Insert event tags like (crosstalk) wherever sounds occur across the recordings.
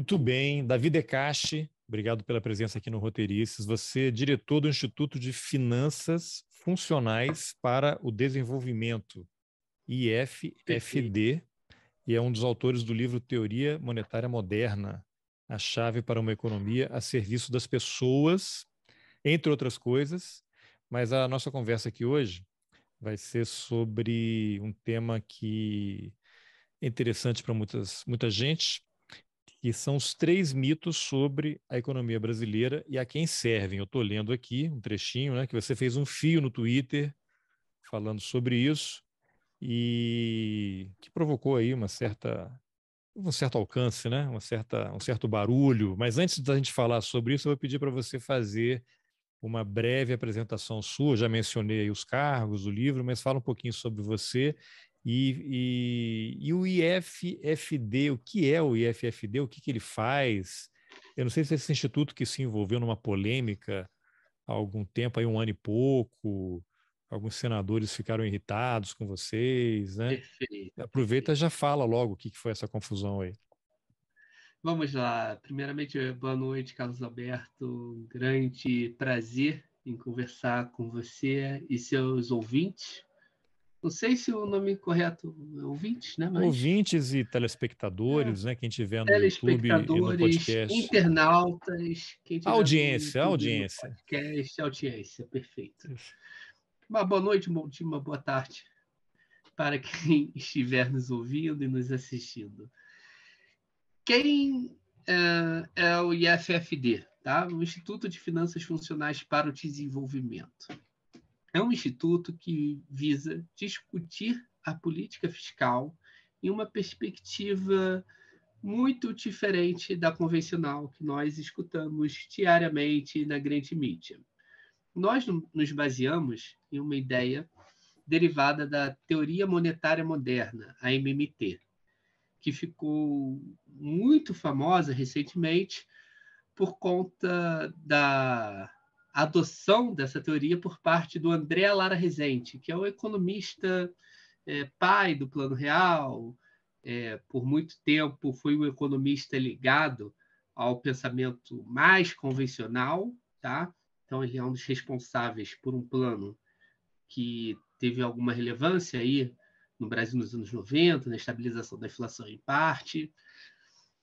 Muito bem. Davi Decache, obrigado pela presença aqui no Roteirices. Você é diretor do Instituto de Finanças Funcionais para o Desenvolvimento, IFFD, e é um dos autores do livro Teoria Monetária Moderna, a chave para uma economia a serviço das pessoas, entre outras coisas. Mas a nossa conversa aqui hoje vai ser sobre um tema que é interessante para muitas, muita gente, que são os três mitos sobre a economia brasileira e a quem servem. Eu estou lendo aqui um trechinho, né, que você fez um fio no Twitter falando sobre isso e que provocou aí uma certa um certo alcance, né? Uma certa, um certo barulho. Mas antes da gente falar sobre isso, eu vou pedir para você fazer uma breve apresentação sua. Já mencionei os cargos, o livro, mas fala um pouquinho sobre você e, e, e, o IFFD, o que é o IFFD, o que, que ele faz? Eu não sei se é esse instituto que se envolveu numa polêmica há algum tempo, aí um ano e pouco, alguns senadores ficaram irritados com vocês, né? Perfeito. Aproveita e já fala logo o que, que foi essa confusão aí. Vamos lá. Primeiramente, boa noite, Carlos Alberto. Um grande prazer em conversar com você e seus ouvintes não sei se o nome correto é ouvintes, né? Mas... Ouvintes e telespectadores, é. né? Quem tiver no YouTube e no podcast. Internautas. audiência, YouTube, audiência. Podcast, audiência, perfeito. Isso. Uma boa noite, bom dia, uma boa tarde para quem (laughs) estiver nos ouvindo e nos assistindo. Quem é, é o IFFD, tá? O Instituto de Finanças Funcionais para o Desenvolvimento é um instituto que visa discutir a política fiscal em uma perspectiva muito diferente da convencional que nós escutamos diariamente na grande mídia. Nós nos baseamos em uma ideia derivada da teoria monetária moderna, a MMT, que ficou muito famosa recentemente por conta da a adoção dessa teoria por parte do André Lara Rezende, que é o economista é, pai do Plano Real, é, por muito tempo foi um economista ligado ao pensamento mais convencional, tá? Então ele é um dos responsáveis por um plano que teve alguma relevância aí no Brasil nos anos 90, na estabilização da inflação em parte.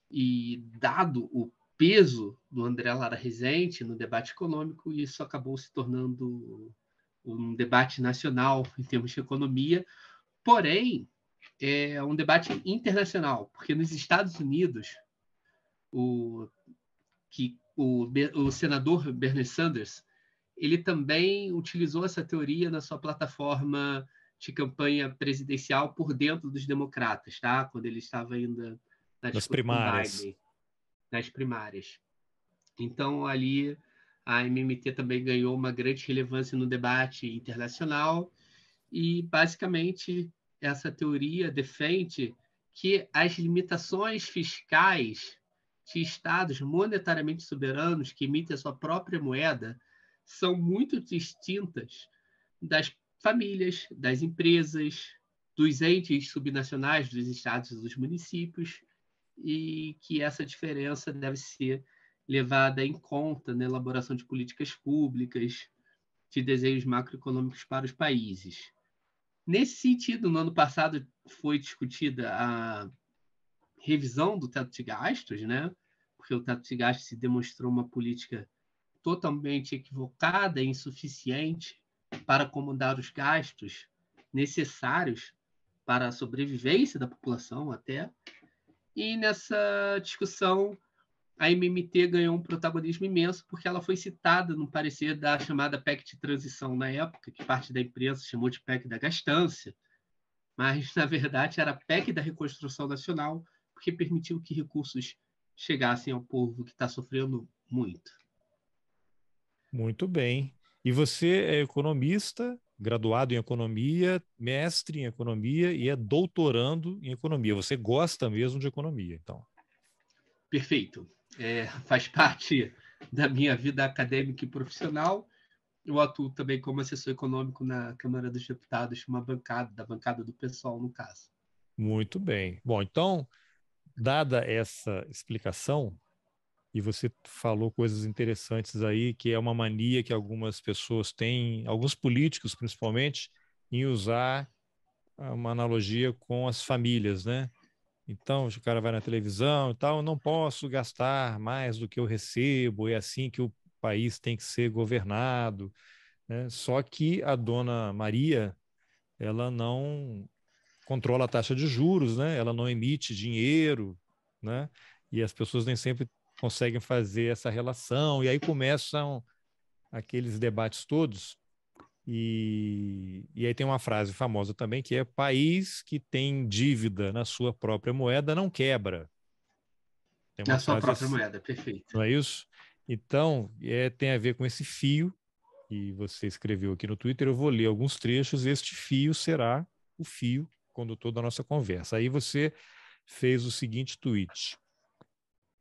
E dado o peso do André Lara Rezende no debate econômico e isso acabou se tornando um debate nacional em termos de economia, porém é um debate internacional, porque nos Estados Unidos o que o, o senador Bernie Sanders ele também utilizou essa teoria na sua plataforma de campanha presidencial por dentro dos democratas, tá? Quando ele estava ainda na nas primárias. Biden nas primárias. Então, ali, a MMT também ganhou uma grande relevância no debate internacional e, basicamente, essa teoria defende que as limitações fiscais de estados monetariamente soberanos que emitem a sua própria moeda são muito distintas das famílias, das empresas, dos entes subnacionais, dos estados e dos municípios e que essa diferença deve ser levada em conta na elaboração de políticas públicas, de desenhos macroeconômicos para os países. Nesse sentido, no ano passado foi discutida a revisão do teto de gastos, né? porque o teto de gastos se demonstrou uma política totalmente equivocada e insuficiente para acomodar os gastos necessários para a sobrevivência da população até e nessa discussão, a MMT ganhou um protagonismo imenso porque ela foi citada no parecer da chamada PEC de transição na época, que parte da imprensa chamou de PEC da gastância, mas na verdade era PEC da reconstrução nacional, porque permitiu que recursos chegassem ao povo que está sofrendo muito. Muito bem. E você é economista graduado em economia, mestre em economia e é doutorando em economia. Você gosta mesmo de economia, então. Perfeito. É, faz parte da minha vida acadêmica e profissional. Eu atuo também como assessor econômico na Câmara dos Deputados, uma bancada, da bancada do pessoal, no caso. Muito bem. Bom, então, dada essa explicação, e você falou coisas interessantes aí, que é uma mania que algumas pessoas têm, alguns políticos principalmente, em usar ah, uma analogia com as famílias, né? Então, o cara vai na televisão e tal, não posso gastar mais do que eu recebo, é assim que o país tem que ser governado. Né? Só que a dona Maria, ela não controla a taxa de juros, né? ela não emite dinheiro, né? e as pessoas nem sempre conseguem fazer essa relação, e aí começam aqueles debates todos. E, e aí tem uma frase famosa também que é: país que tem dívida na sua própria moeda não quebra. na sua própria assim, moeda, perfeito. Não é isso? Então, é, tem a ver com esse fio que você escreveu aqui no Twitter. Eu vou ler alguns trechos. Este fio será o fio condutor da nossa conversa. Aí você fez o seguinte tweet: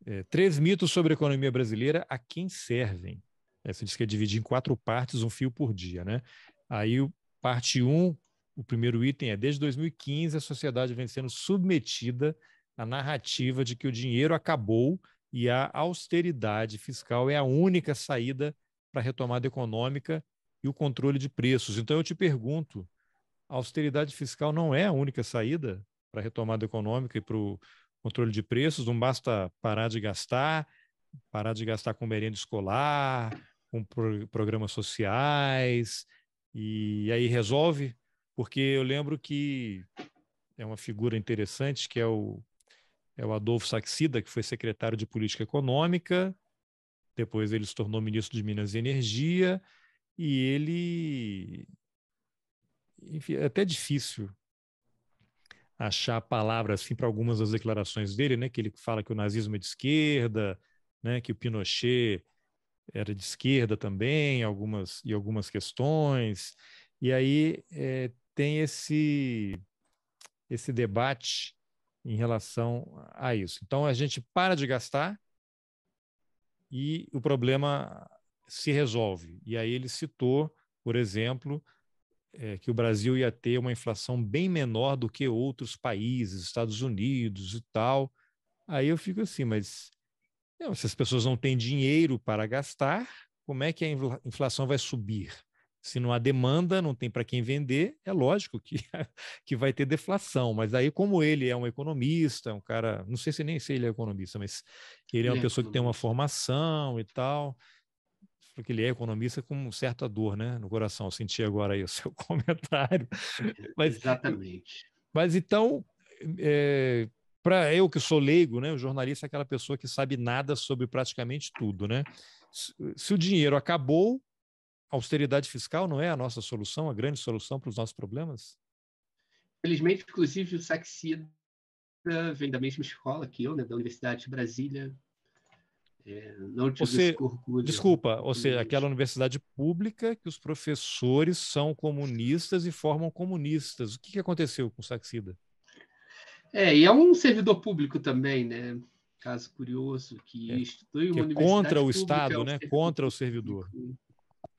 é, três mitos sobre a economia brasileira a quem servem? Essa é, diz que é dividir em quatro partes, um fio por dia, né? Aí, parte 1, um, o primeiro item é: desde 2015, a sociedade vem sendo submetida à narrativa de que o dinheiro acabou e a austeridade fiscal é a única saída para a retomada econômica e o controle de preços. Então, eu te pergunto: a austeridade fiscal não é a única saída para a retomada econômica e para o controle de preços, não basta parar de gastar, parar de gastar com merenda escolar, com pro programas sociais, e aí resolve, porque eu lembro que é uma figura interessante que é o, é o Adolfo Saxida, que foi secretário de Política Econômica, depois ele se tornou ministro de Minas e Energia, e ele. Enfim, é até difícil achar palavra assim para algumas das declarações dele, né? Que ele fala que o nazismo é de esquerda, né? Que o Pinochet era de esquerda também, algumas e algumas questões. E aí é, tem esse esse debate em relação a isso. Então a gente para de gastar e o problema se resolve. E aí ele citou, por exemplo, é, que o Brasil ia ter uma inflação bem menor do que outros países, Estados Unidos e tal. Aí eu fico assim, mas não, se as pessoas não têm dinheiro para gastar, como é que a inflação vai subir? Se não há demanda, não tem para quem vender, é lógico que, (laughs) que vai ter deflação. Mas aí, como ele é um economista, um cara, não sei se nem sei ele é economista, mas ele é uma é, pessoa que tem uma formação e tal porque ele é economista com um certa dor né, no coração. Eu senti agora aí o (laughs) seu comentário. Mas, Exatamente. Mas então, é, para eu que sou leigo, né, o jornalista é aquela pessoa que sabe nada sobre praticamente tudo. Né? Se, se o dinheiro acabou, a austeridade fiscal não é a nossa solução, a grande solução para os nossos problemas? Felizmente, inclusive, o Saxida vem da mesma escola que eu, né, da Universidade de Brasília, é, não te você, desculpa, desculpa, ou seja, aquela universidade pública que os professores são comunistas e formam comunistas. O que, que aconteceu com o Saxida? É, e é um servidor público também, né? Caso curioso, que é, estudou em uma que é Contra o é Estado, né? Contra o servidor.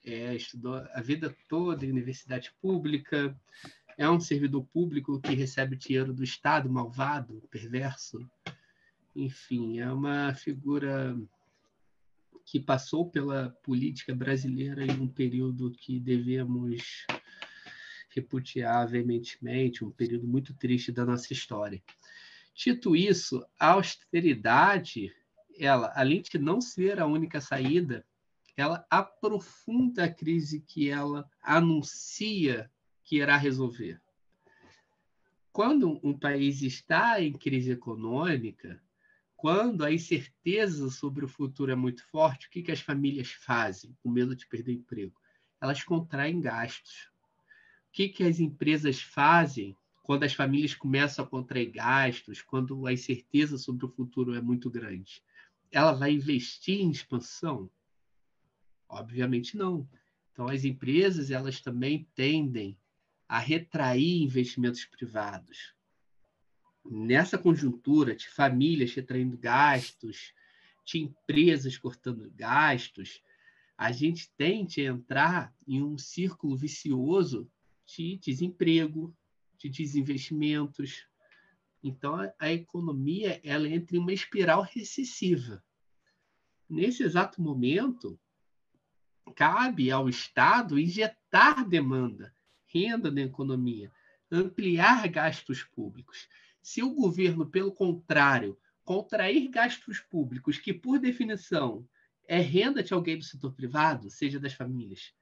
É, estudou a vida toda em universidade pública, é um servidor público que recebe dinheiro do Estado, malvado, perverso. Enfim, é uma figura que passou pela política brasileira em um período que devemos repudiar veementemente, um período muito triste da nossa história. Dito isso, a austeridade, ela, além de não ser a única saída, ela aprofunda a crise que ela anuncia que irá resolver. Quando um país está em crise econômica, quando a incerteza sobre o futuro é muito forte, o que, que as famílias fazem com medo de perder emprego? Elas contraem gastos. O que, que as empresas fazem quando as famílias começam a contrair gastos, quando a incerteza sobre o futuro é muito grande? Ela vai investir em expansão? Obviamente não. Então, as empresas elas também tendem a retrair investimentos privados nessa conjuntura de famílias retraindo gastos, de empresas cortando gastos, a gente tende a entrar em um círculo vicioso de desemprego, de desinvestimentos. Então, a economia ela entra em uma espiral recessiva. Nesse exato momento, cabe ao Estado injetar demanda, renda na economia, ampliar gastos públicos. Se o governo, pelo contrário, contrair gastos públicos, que por definição é renda de alguém do setor privado, seja das famílias,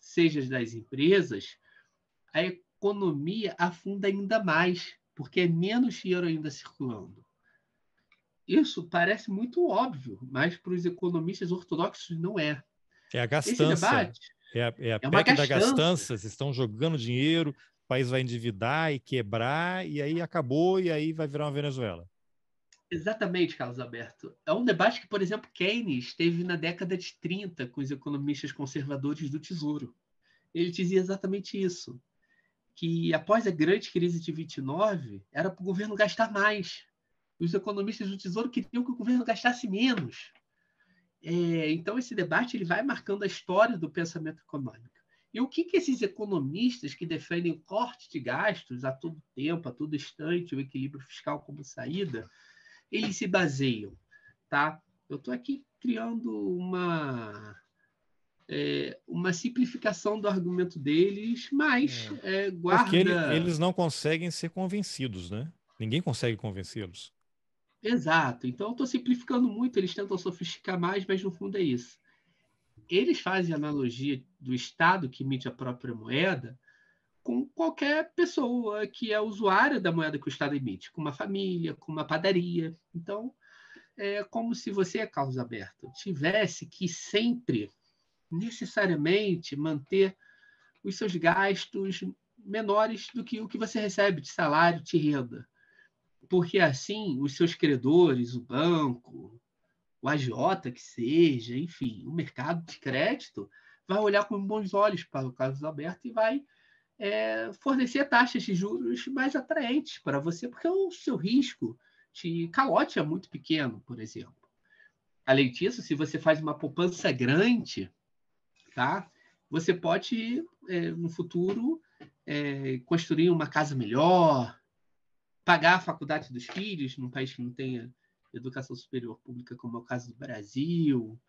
seja das empresas, a economia afunda ainda mais, porque é menos dinheiro ainda circulando. Isso parece muito óbvio, mas para os economistas ortodoxos não é. É a gastança. Debate, é, a, é a é PEC gastança. da gastança, vocês estão jogando dinheiro, o país vai endividar e quebrar, e aí acabou, e aí vai virar uma Venezuela. Exatamente, Carlos Alberto. É um debate que, por exemplo, Keynes teve na década de 30 com os economistas conservadores do Tesouro. Ele dizia exatamente isso, que após a grande crise de 29, era para o governo gastar mais. Os economistas do Tesouro queriam que o governo gastasse menos. É, então, esse debate ele vai marcando a história do pensamento econômico. E o que, que esses economistas que defendem o corte de gastos a todo tempo, a todo instante, o equilíbrio fiscal como saída, eles se baseiam? Tá? Eu estou aqui criando uma, é, uma simplificação do argumento deles, mas é. É, guarda. Porque ele, eles não conseguem ser convencidos, né? Ninguém consegue convencê-los. Exato. Então, eu estou simplificando muito, eles tentam sofisticar mais, mas no fundo é isso eles fazem analogia do Estado que emite a própria moeda com qualquer pessoa que é usuária da moeda que o Estado emite, com uma família, com uma padaria. Então, é como se você, Carlos Aberto, tivesse que sempre, necessariamente, manter os seus gastos menores do que o que você recebe de salário, de renda. Porque assim, os seus credores, o banco, o agiota que seja, enfim, o mercado de crédito vai olhar com bons olhos para o caso aberto e vai é, fornecer taxas de juros mais atraentes para você, porque o seu risco de calote é muito pequeno, por exemplo. Além disso, se você faz uma poupança grande, tá? Você pode, é, no futuro, é, construir uma casa melhor, pagar a faculdade dos filhos num país que não tenha educação superior pública, como é o caso do Brasil,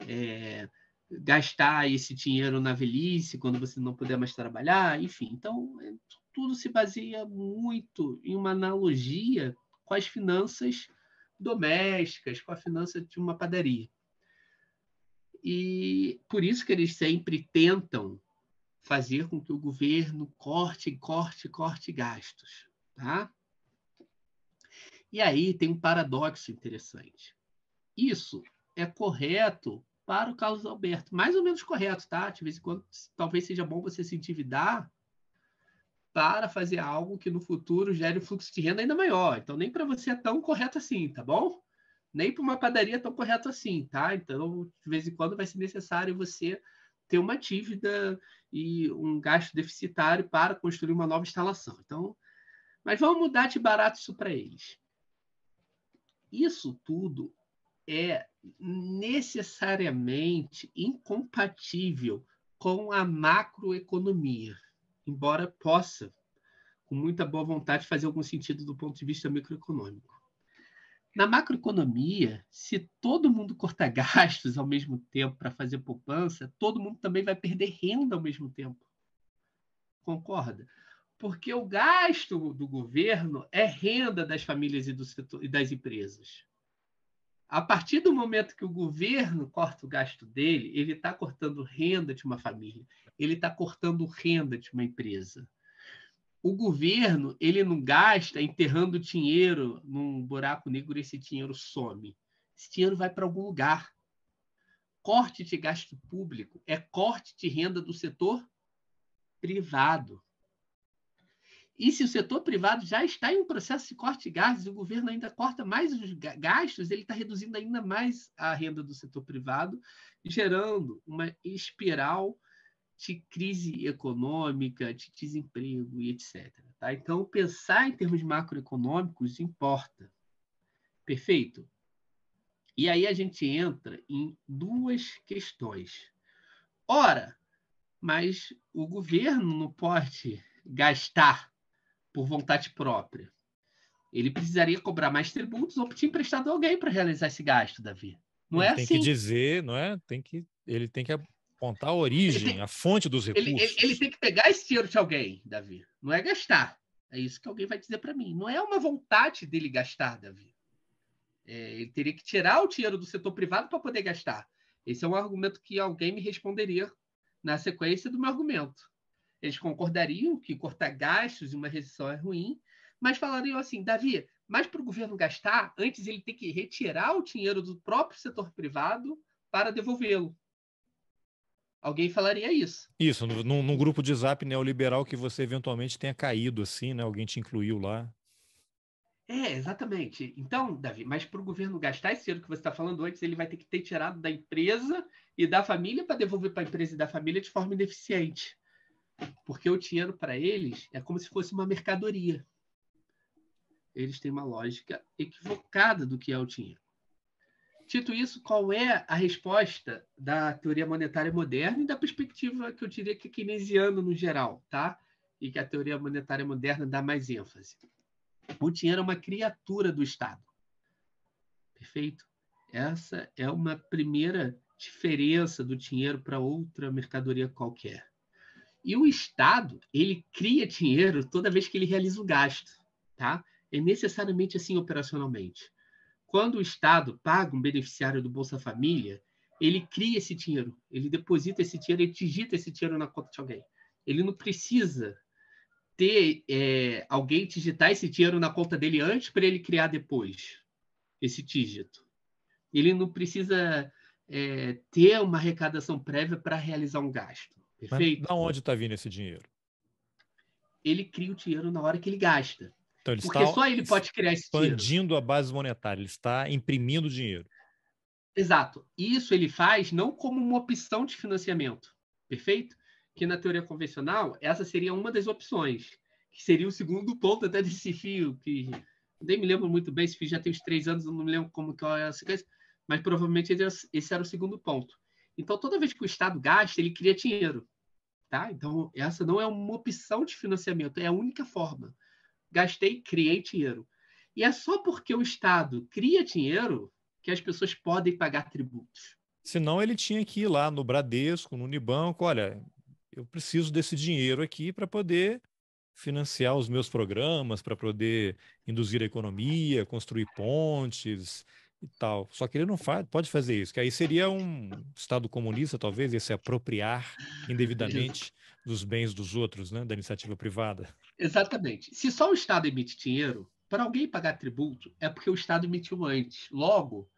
é, gastar esse dinheiro na velhice, quando você não puder mais trabalhar, enfim. Então, é, tudo se baseia muito em uma analogia com as finanças domésticas, com a finança de uma padaria. E por isso que eles sempre tentam fazer com que o governo corte, corte, corte gastos, tá? E aí tem um paradoxo interessante. Isso é correto para o Carlos Alberto, mais ou menos correto, tá? De vez em quando, talvez seja bom você se endividar para fazer algo que no futuro gere um fluxo de renda ainda maior. Então, nem para você é tão correto assim, tá bom? Nem para uma padaria é tão correto assim, tá? Então, de vez em quando vai ser necessário você ter uma dívida e um gasto deficitário para construir uma nova instalação. Então, mas vamos mudar de barato isso para eles. Isso tudo é necessariamente incompatível com a macroeconomia, embora possa, com muita boa vontade, fazer algum sentido do ponto de vista microeconômico. Na macroeconomia, se todo mundo corta (laughs) gastos ao mesmo tempo para fazer poupança, todo mundo também vai perder renda ao mesmo tempo. Concorda? porque o gasto do governo é renda das famílias e, setor, e das empresas. A partir do momento que o governo corta o gasto dele, ele está cortando renda de uma família, ele está cortando renda de uma empresa. O governo ele não gasta enterrando dinheiro num buraco negro e esse dinheiro some. Esse dinheiro vai para algum lugar. Corte de gasto público é corte de renda do setor privado. E se o setor privado já está em um processo de corte de gastos, o governo ainda corta mais os gastos, ele está reduzindo ainda mais a renda do setor privado, gerando uma espiral de crise econômica, de desemprego e etc. Tá? Então, pensar em termos macroeconômicos importa. Perfeito? E aí a gente entra em duas questões. Ora, mas o governo não pode gastar por vontade própria. Ele precisaria cobrar mais tributos ou pedir emprestado a alguém para realizar esse gasto, Davi. Não ele é tem assim. Tem que dizer, não é? Tem que, ele tem que apontar a origem, tem, a fonte dos recursos. Ele, ele, ele, tem que pegar esse dinheiro de alguém, Davi. Não é gastar. É isso que alguém vai dizer para mim. Não é uma vontade dele gastar, Davi. É, ele teria que tirar o dinheiro do setor privado para poder gastar. Esse é um argumento que alguém me responderia na sequência do meu argumento. Eles concordariam que cortar gastos e uma recessão é ruim, mas falariam assim, Davi, mas para o governo gastar, antes ele tem que retirar o dinheiro do próprio setor privado para devolvê-lo. Alguém falaria isso. Isso, num, num, grupo de zap neoliberal que você eventualmente tenha caído assim, né? Alguém te incluiu lá. É, exatamente. Então, Davi, mas para o governo gastar esse dinheiro que você está falando antes, ele vai ter que ter tirado da empresa e da família para devolver para a empresa e da família de forma ineficiente. Porque o dinheiro para eles é como se fosse uma mercadoria. Eles têm uma lógica equivocada do que é o dinheiro. Dito isso, qual é a resposta da teoria monetária moderna e da perspectiva que eu diria que é keynesiana no geral, tá? E que a teoria monetária moderna dá mais ênfase. O dinheiro é uma criatura do Estado. Perfeito? Essa é uma primeira diferença do dinheiro para outra mercadoria qualquer. E o Estado, ele cria dinheiro toda vez que ele realiza o gasto, tá? É necessariamente assim operacionalmente. Quando o Estado paga um beneficiário do Bolsa Família, ele cria esse dinheiro, ele deposita esse dinheiro, ele digita esse dinheiro na conta de alguém. Ele não precisa ter é, alguém digitar esse dinheiro na conta dele antes para ele criar depois esse dígito. Ele não precisa é, ter uma arrecadação prévia para realizar um gasto. Perfeito. Mas da onde está vindo esse dinheiro? Ele cria o dinheiro na hora que ele gasta. Então, ele Porque só ele pode criar esse dinheiro. Expandindo a base monetária, ele está imprimindo dinheiro. Exato. Isso ele faz não como uma opção de financiamento, perfeito? Que na teoria convencional, essa seria uma das opções, que seria o segundo ponto até desse fio, que nem me lembro muito bem, esse fio já tem uns três anos, eu não me lembro como que é sequência, mas provavelmente esse era o segundo ponto. Então, toda vez que o Estado gasta, ele cria dinheiro. Tá? Então, essa não é uma opção de financiamento, é a única forma. Gastei, criei dinheiro. E é só porque o Estado cria dinheiro que as pessoas podem pagar tributos. Senão ele tinha que ir lá no Bradesco, no Unibanco, olha, eu preciso desse dinheiro aqui para poder financiar os meus programas, para poder induzir a economia, construir pontes, e tal. Só que ele não faz, pode fazer isso, que aí seria um Estado comunista, talvez, esse se apropriar indevidamente dos bens dos outros, né, da iniciativa privada. Exatamente. Se só o Estado emite dinheiro, para alguém pagar tributo, é porque o Estado emitiu antes. Logo,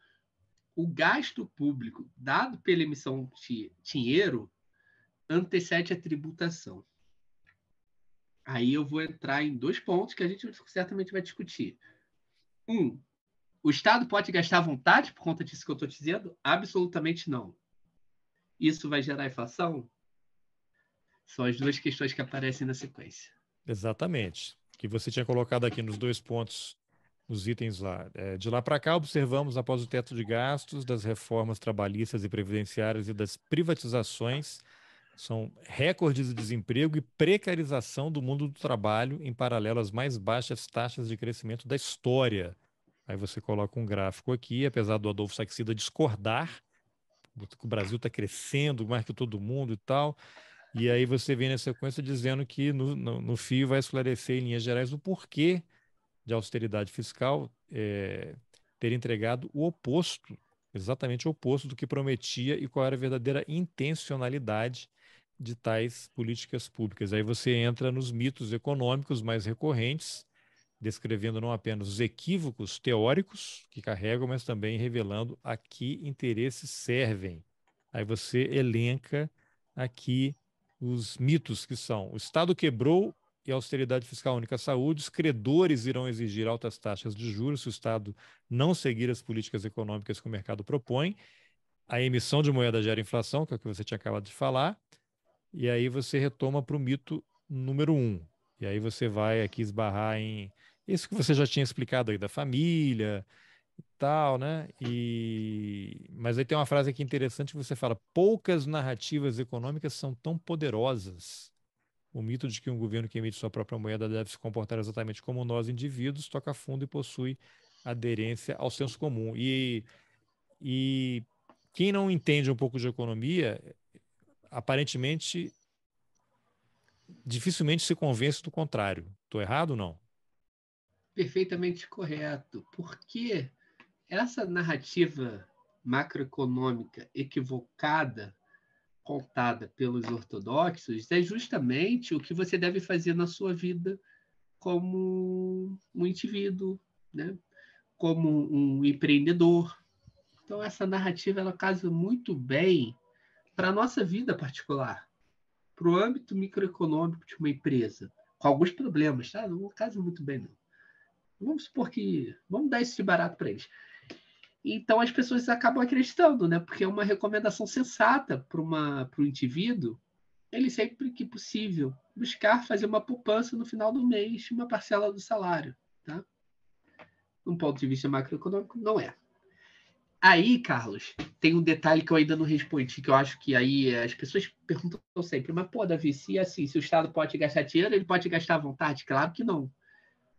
o gasto público dado pela emissão de dinheiro antecede a tributação. Aí eu vou entrar em dois pontos que a gente certamente vai discutir. Um, o Estado pode gastar à vontade por conta disso que eu estou dizendo? Absolutamente não. Isso vai gerar inflação? São as duas questões que aparecem na sequência. Exatamente. Que você tinha colocado aqui nos dois pontos, os itens lá. É, de lá para cá, observamos, após o teto de gastos, das reformas trabalhistas e previdenciárias e das privatizações, são recordes de desemprego e precarização do mundo do trabalho, em paralelo às mais baixas taxas de crescimento da história. Aí você coloca um gráfico aqui, apesar do Adolfo Saxida discordar, o Brasil está crescendo mais que todo mundo e tal. E aí você vem na sequência dizendo que no, no, no FIO vai esclarecer em linhas gerais o porquê de austeridade fiscal é, ter entregado o oposto, exatamente o oposto do que prometia e qual era a verdadeira intencionalidade de tais políticas públicas. Aí você entra nos mitos econômicos mais recorrentes, descrevendo não apenas os equívocos teóricos que carregam, mas também revelando a que interesses servem. Aí você elenca aqui os mitos que são: o Estado quebrou e a austeridade fiscal única à saúde, os credores irão exigir altas taxas de juros se o Estado não seguir as políticas econômicas que o mercado propõe. A emissão de moeda gera inflação, que é o que você tinha acabado de falar, e aí você retoma para o mito número um. E aí você vai aqui esbarrar em isso que você já tinha explicado aí da família e tal, né? E... Mas aí tem uma frase aqui é interessante que você fala: poucas narrativas econômicas são tão poderosas. O mito de que um governo que emite sua própria moeda deve se comportar exatamente como nós, indivíduos, toca fundo e possui aderência ao senso comum. E, e quem não entende um pouco de economia, aparentemente, dificilmente se convence do contrário. Estou errado ou não? perfeitamente correto, porque essa narrativa macroeconômica equivocada contada pelos ortodoxos é justamente o que você deve fazer na sua vida como um indivíduo, né? como um empreendedor. Então essa narrativa ela casa muito bem para a nossa vida particular, para o âmbito microeconômico de uma empresa, com alguns problemas, tá? Não casa muito bem não. Vamos supor que. Vamos dar isso de barato para eles. Então as pessoas acabam acreditando, né? Porque é uma recomendação sensata para o indivíduo, ele sempre que possível buscar fazer uma poupança no final do mês uma parcela do salário, tá? Um ponto de vista macroeconômico não é. Aí, Carlos, tem um detalhe que eu ainda não respondi, que eu acho que aí as pessoas perguntam sempre, mas pô, Davi, se é assim, se o Estado pode gastar dinheiro, ele pode gastar à vontade? Claro que não.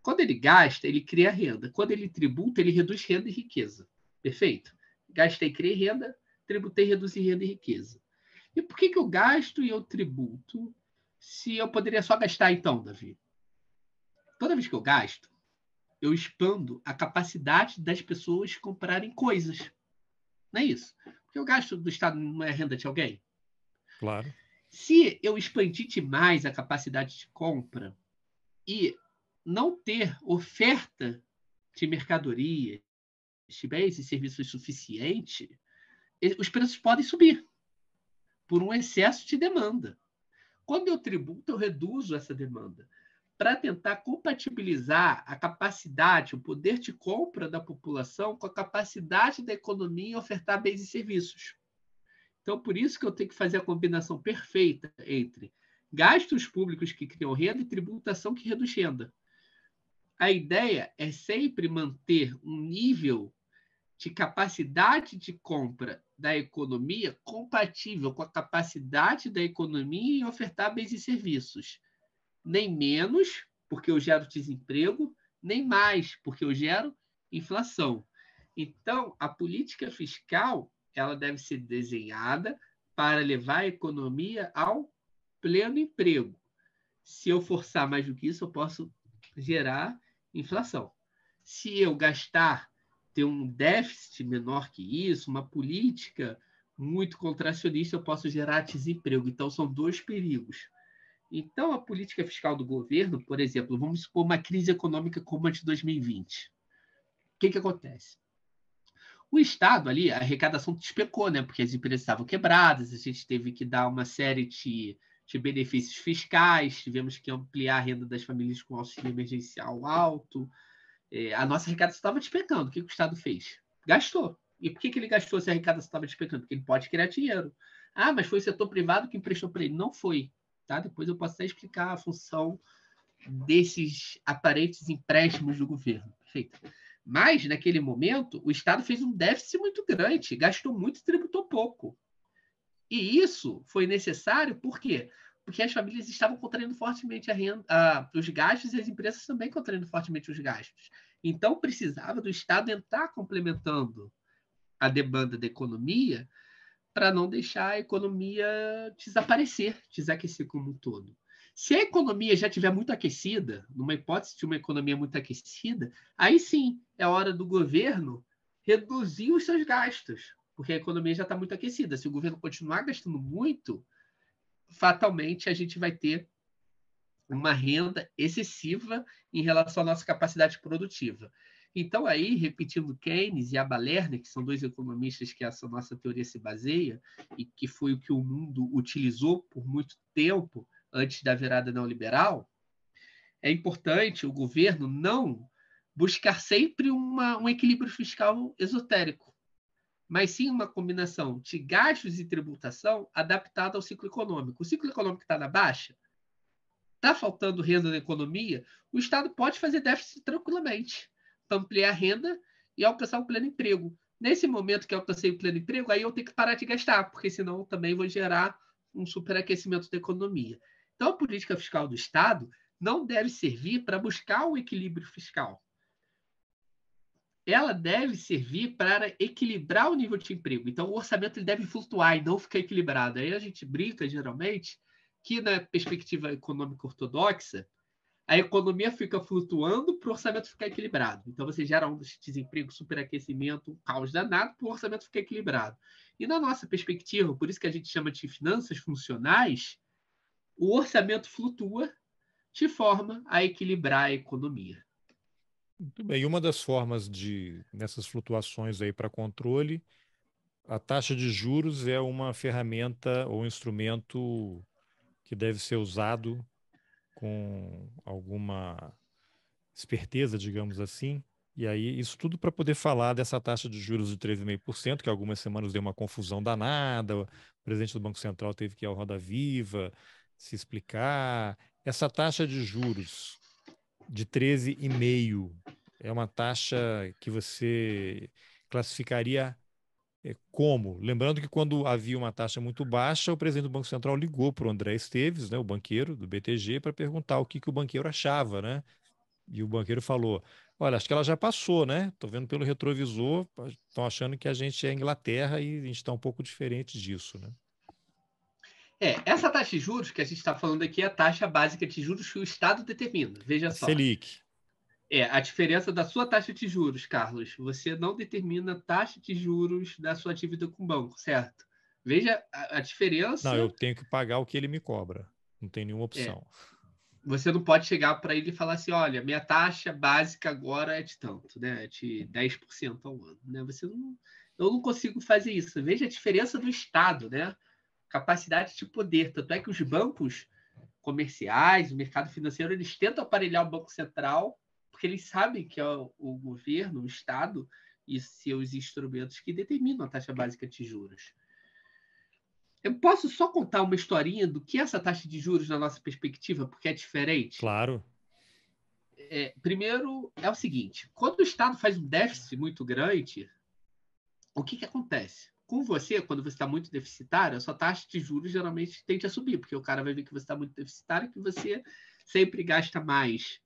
Quando ele gasta, ele cria renda. Quando ele tributa, ele reduz renda e riqueza. Perfeito? Gastei, criei renda, tributei, reduzi renda e riqueza. E por que, que eu gasto e eu tributo se eu poderia só gastar então, Davi? Toda vez que eu gasto, eu expando a capacidade das pessoas comprarem coisas. Não é isso? Porque o gasto do Estado não é renda de alguém? Claro. Se eu expandir demais a capacidade de compra e não ter oferta de mercadorias, de bens e serviços suficiente, os preços podem subir por um excesso de demanda. Quando eu tributo, eu reduzo essa demanda para tentar compatibilizar a capacidade, o poder de compra da população com a capacidade da economia em ofertar bens e serviços. Então, por isso que eu tenho que fazer a combinação perfeita entre gastos públicos que criam renda e tributação que reduz renda a ideia é sempre manter um nível de capacidade de compra da economia compatível com a capacidade da economia em ofertar bens e serviços. Nem menos, porque eu gero desemprego, nem mais, porque eu gero inflação. Então, a política fiscal ela deve ser desenhada para levar a economia ao pleno emprego. Se eu forçar mais do que isso, eu posso gerar inflação. Se eu gastar, ter um déficit menor que isso, uma política muito contracionista, eu posso gerar desemprego. Então, são dois perigos. Então, a política fiscal do governo, por exemplo, vamos supor uma crise econômica como a de 2020. O que, que acontece? O Estado ali, a arrecadação despecou, né? Porque as empresas estavam quebradas, a gente teve que dar uma série de de benefícios fiscais, tivemos que ampliar a renda das famílias com auxílio emergencial alto. É, a nossa arrecadação estava despencando. O que, que, o Estado fez? Gastou. E por que, que ele gastou se a arrecadação estava despencando? Porque ele pode criar dinheiro. Ah, mas foi o setor privado que emprestou para ele. Não foi. Tá? Depois eu posso até explicar a função desses aparentes empréstimos do governo. Perfeito. Mas, naquele momento, o Estado fez um déficit muito grande, gastou muito e tributou pouco. E isso foi necessário por quê? Porque as famílias estavam contraindo fortemente a renda, os gastos e as empresas também contraindo fortemente os gastos. Então, precisava do Estado entrar complementando a demanda da economia para não deixar a economia desaparecer, desaquecer como um todo. Se a economia já tiver muito aquecida, numa hipótese de uma economia muito aquecida, aí sim é hora do governo reduzir os seus gastos, porque a economia já está muito aquecida. Se o governo continuar gastando muito, fatalmente a gente vai ter uma renda excessiva em relação à nossa capacidade produtiva. Então, aí, repetindo Keynes e a Balerna, que são dois economistas que essa nossa teoria se baseia, e que foi o que o mundo utilizou por muito tempo antes da virada neoliberal, é importante o governo não buscar sempre uma, um equilíbrio fiscal esotérico mas sim uma combinação de gastos e tributação adaptada ao ciclo econômico. O ciclo econômico está na baixa, está faltando renda na economia, o Estado pode fazer déficit tranquilamente, para ampliar a renda e alcançar o pleno emprego. Nesse momento que eu alcancei o pleno emprego, aí eu tenho que parar de gastar, porque senão também vou gerar um superaquecimento da economia. Então, a política fiscal do Estado não deve servir para buscar o equilíbrio fiscal ela deve servir para equilibrar o nível de emprego. Então, o orçamento ele deve flutuar e não ficar equilibrado. Aí a gente brinca, geralmente, que na perspectiva econômica ortodoxa, a economia fica flutuando para o orçamento ficar equilibrado. Então, você gera um desemprego, superaquecimento, um caos danado para o orçamento ficar equilibrado. E na nossa perspectiva, por isso que a gente chama de finanças funcionais, o orçamento flutua de forma a equilibrar a economia. Muito bem. E uma das formas de nessas flutuações aí para controle, a taxa de juros é uma ferramenta ou instrumento que deve ser usado com alguma esperteza, digamos assim. E aí, isso tudo para poder falar dessa taxa de juros de 3,5%, que algumas semanas deu uma confusão danada, o presidente do Banco Central teve que ir ao Roda Viva se explicar. Essa taxa de juros, de 13,5%. É uma taxa que você classificaria eh, como? Lembrando que quando havia uma taxa muito baixa, o presidente do Banco Central ligou para o André Esteves, né, o banqueiro do BTG, para perguntar o que, que o banqueiro achava, né? E o banqueiro falou: Olha, acho que ela já passou, né? Estou vendo pelo retrovisor, estão achando que a gente é Inglaterra e a gente está um pouco diferente disso, né? É, essa taxa de juros que a gente está falando aqui é a taxa básica de juros que o Estado determina. Veja só. Selic. É, a diferença da sua taxa de juros, Carlos. Você não determina a taxa de juros da sua dívida com o banco, certo? Veja a, a diferença. Não, eu tenho que pagar o que ele me cobra. Não tem nenhuma é. opção. É. Você não pode chegar para ele e falar assim: olha, minha taxa básica agora é de tanto, né? É de 10% ao ano. Né? Você não. Eu não consigo fazer isso. Veja a diferença do Estado, né? capacidade de poder. Tanto é que os bancos comerciais, o mercado financeiro, eles tentam aparelhar o Banco Central, porque eles sabem que é o, governo, o Estado e seus instrumentos que determinam a taxa básica de juros. Eu posso só contar uma historinha do que é essa taxa de juros na nossa perspectiva, porque é diferente? Claro. É, primeiro, é o seguinte: quando o Estado faz um déficit muito grande, o que, que acontece? com você, quando você está muito deficitário, a sua taxa de juros geralmente tende a subir, porque o cara vai ver que você está muito deficitário, que você sempre gasta mais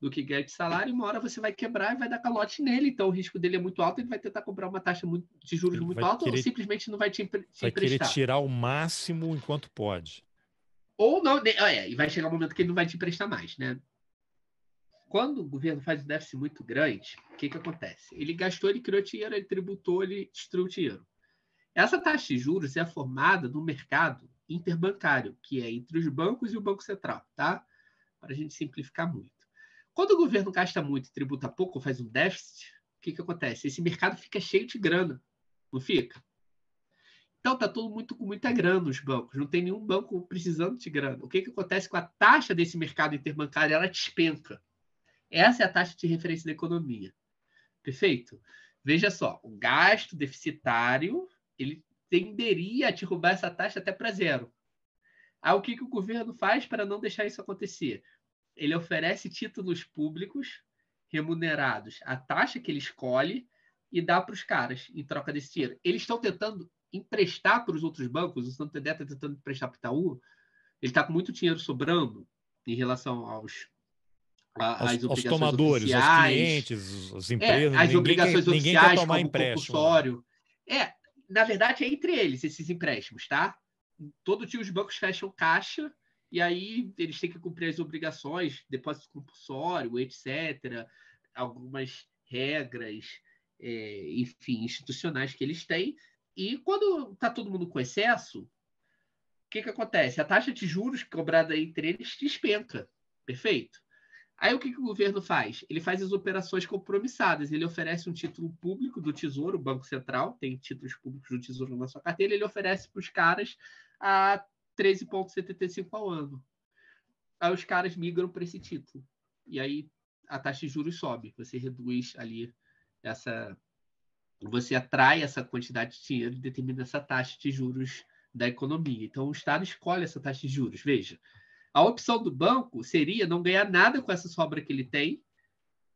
do que ganha de salário, e uma hora você vai quebrar e vai dar calote nele, então o risco dele é muito alto, ele vai tentar comprar uma taxa de juros ele muito alta, querer, ou simplesmente não vai te, empre te vai emprestar. Vai querer tirar o máximo enquanto pode. Ou não, é, e vai chegar um momento que ele não vai te emprestar mais, né? Quando o governo faz um déficit muito grande, o que, que acontece? Ele gastou, ele criou dinheiro, ele tributou, ele destruiu dinheiro. Essa taxa de juros é formada no mercado interbancário, que é entre os bancos e o Banco Central, tá? Para a gente simplificar muito. Quando o governo gasta muito e tributa pouco, faz um déficit, o que, que acontece? Esse mercado fica cheio de grana, não fica? Então tá todo muito com muita grana os bancos, não tem nenhum banco precisando de grana. O que, que acontece com a taxa desse mercado interbancário? Ela despenca. Essa é a taxa de referência da economia. Perfeito? Veja só, o gasto deficitário ele tenderia a te roubar essa taxa até para zero. Aí o que, que o governo faz para não deixar isso acontecer? Ele oferece títulos públicos remunerados, a taxa que ele escolhe e dá para os caras em troca desse dinheiro. Eles estão tentando emprestar para os outros bancos, o Santander está tentando emprestar para o Itaú, ele está com muito dinheiro sobrando em relação aos os tomadores, os aos clientes, as empresas. É, as ninguém, obrigações ninguém, oficiais, ninguém quer tomar como empréstimo. Né? compulsório. É, na verdade, é entre eles esses empréstimos, tá? Todo dia os bancos fecham caixa e aí eles têm que cumprir as obrigações, depósito compulsório, etc., algumas regras, é, enfim, institucionais que eles têm. E quando está todo mundo com excesso, o que, que acontece? A taxa de juros cobrada entre eles despenca, perfeito? Aí o que, que o governo faz? Ele faz as operações compromissadas. Ele oferece um título público do Tesouro, o Banco Central tem títulos públicos do Tesouro na sua carteira, ele oferece para os caras a 13,75 ao ano. Aí os caras migram para esse título. E aí a taxa de juros sobe. Você reduz ali essa. Você atrai essa quantidade de dinheiro e determina essa taxa de juros da economia. Então o Estado escolhe essa taxa de juros. Veja, a opção do banco seria não ganhar nada com essa sobra que ele tem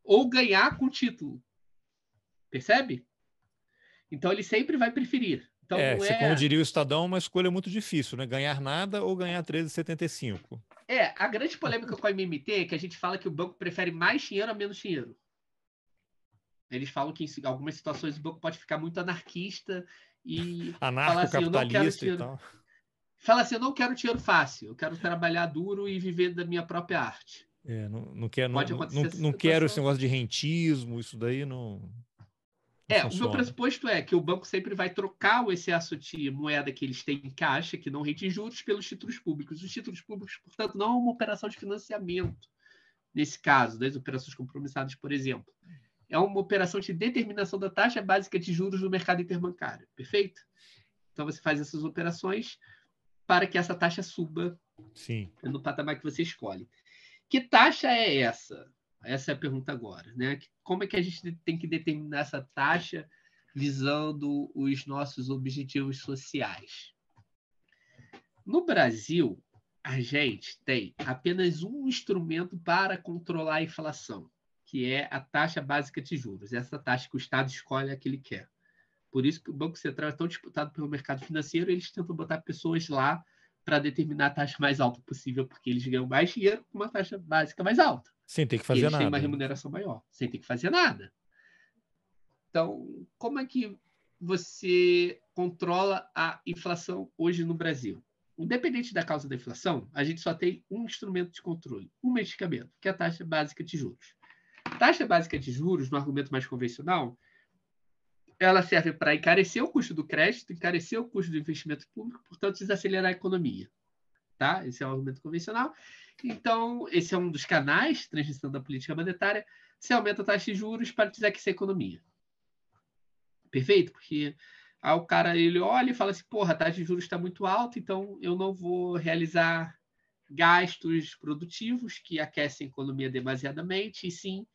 ou ganhar com o título. Percebe? Então ele sempre vai preferir. Então, é, é... como diria o Estadão, uma escolha muito difícil, né? Ganhar nada ou ganhar 13,75. É, a grande polêmica com a MMT é que a gente fala que o banco prefere mais dinheiro a menos dinheiro. Eles falam que em algumas situações o banco pode ficar muito anarquista e. (laughs) anarco assim, e tal fala assim: eu não quero dinheiro fácil, eu quero trabalhar duro e viver da minha própria arte. É, não, não, quer, não, não, não quero esse negócio de rentismo, isso daí não. não é, funciona. o meu pressuposto é que o banco sempre vai trocar o excesso de moeda que eles têm em caixa, que não rende juros, pelos títulos públicos. Os títulos públicos, portanto, não é uma operação de financiamento, nesse caso, das operações compromissadas, por exemplo. É uma operação de determinação da taxa básica de juros do mercado interbancário, perfeito? Então, você faz essas operações para que essa taxa suba Sim. no patamar que você escolhe. Que taxa é essa? Essa é a pergunta agora. Né? Como é que a gente tem que determinar essa taxa visando os nossos objetivos sociais? No Brasil, a gente tem apenas um instrumento para controlar a inflação, que é a taxa básica de juros. Essa taxa que o Estado escolhe é a que ele quer. Por isso que o Banco Central é tão disputado pelo mercado financeiro, eles tentam botar pessoas lá para determinar a taxa mais alta possível, porque eles ganham mais dinheiro com uma taxa básica mais alta. Sem ter que fazer eles nada. Eles têm uma remuneração maior, sem ter que fazer nada. Então, como é que você controla a inflação hoje no Brasil? Independente da causa da inflação, a gente só tem um instrumento de controle, um medicamento, que é a taxa básica de juros. Taxa básica de juros, no argumento mais convencional, ela serve para encarecer o custo do crédito, encarecer o custo do investimento público, portanto, desacelerar a economia. Tá? Esse é o argumento convencional. Então, esse é um dos canais de transmissão da política monetária. Se aumenta a taxa de juros para desaquecer a economia. Perfeito? Porque aí o cara ele olha e fala assim: porra, a taxa de juros está muito alta, então eu não vou realizar gastos produtivos que aquecem a economia demasiadamente, e sim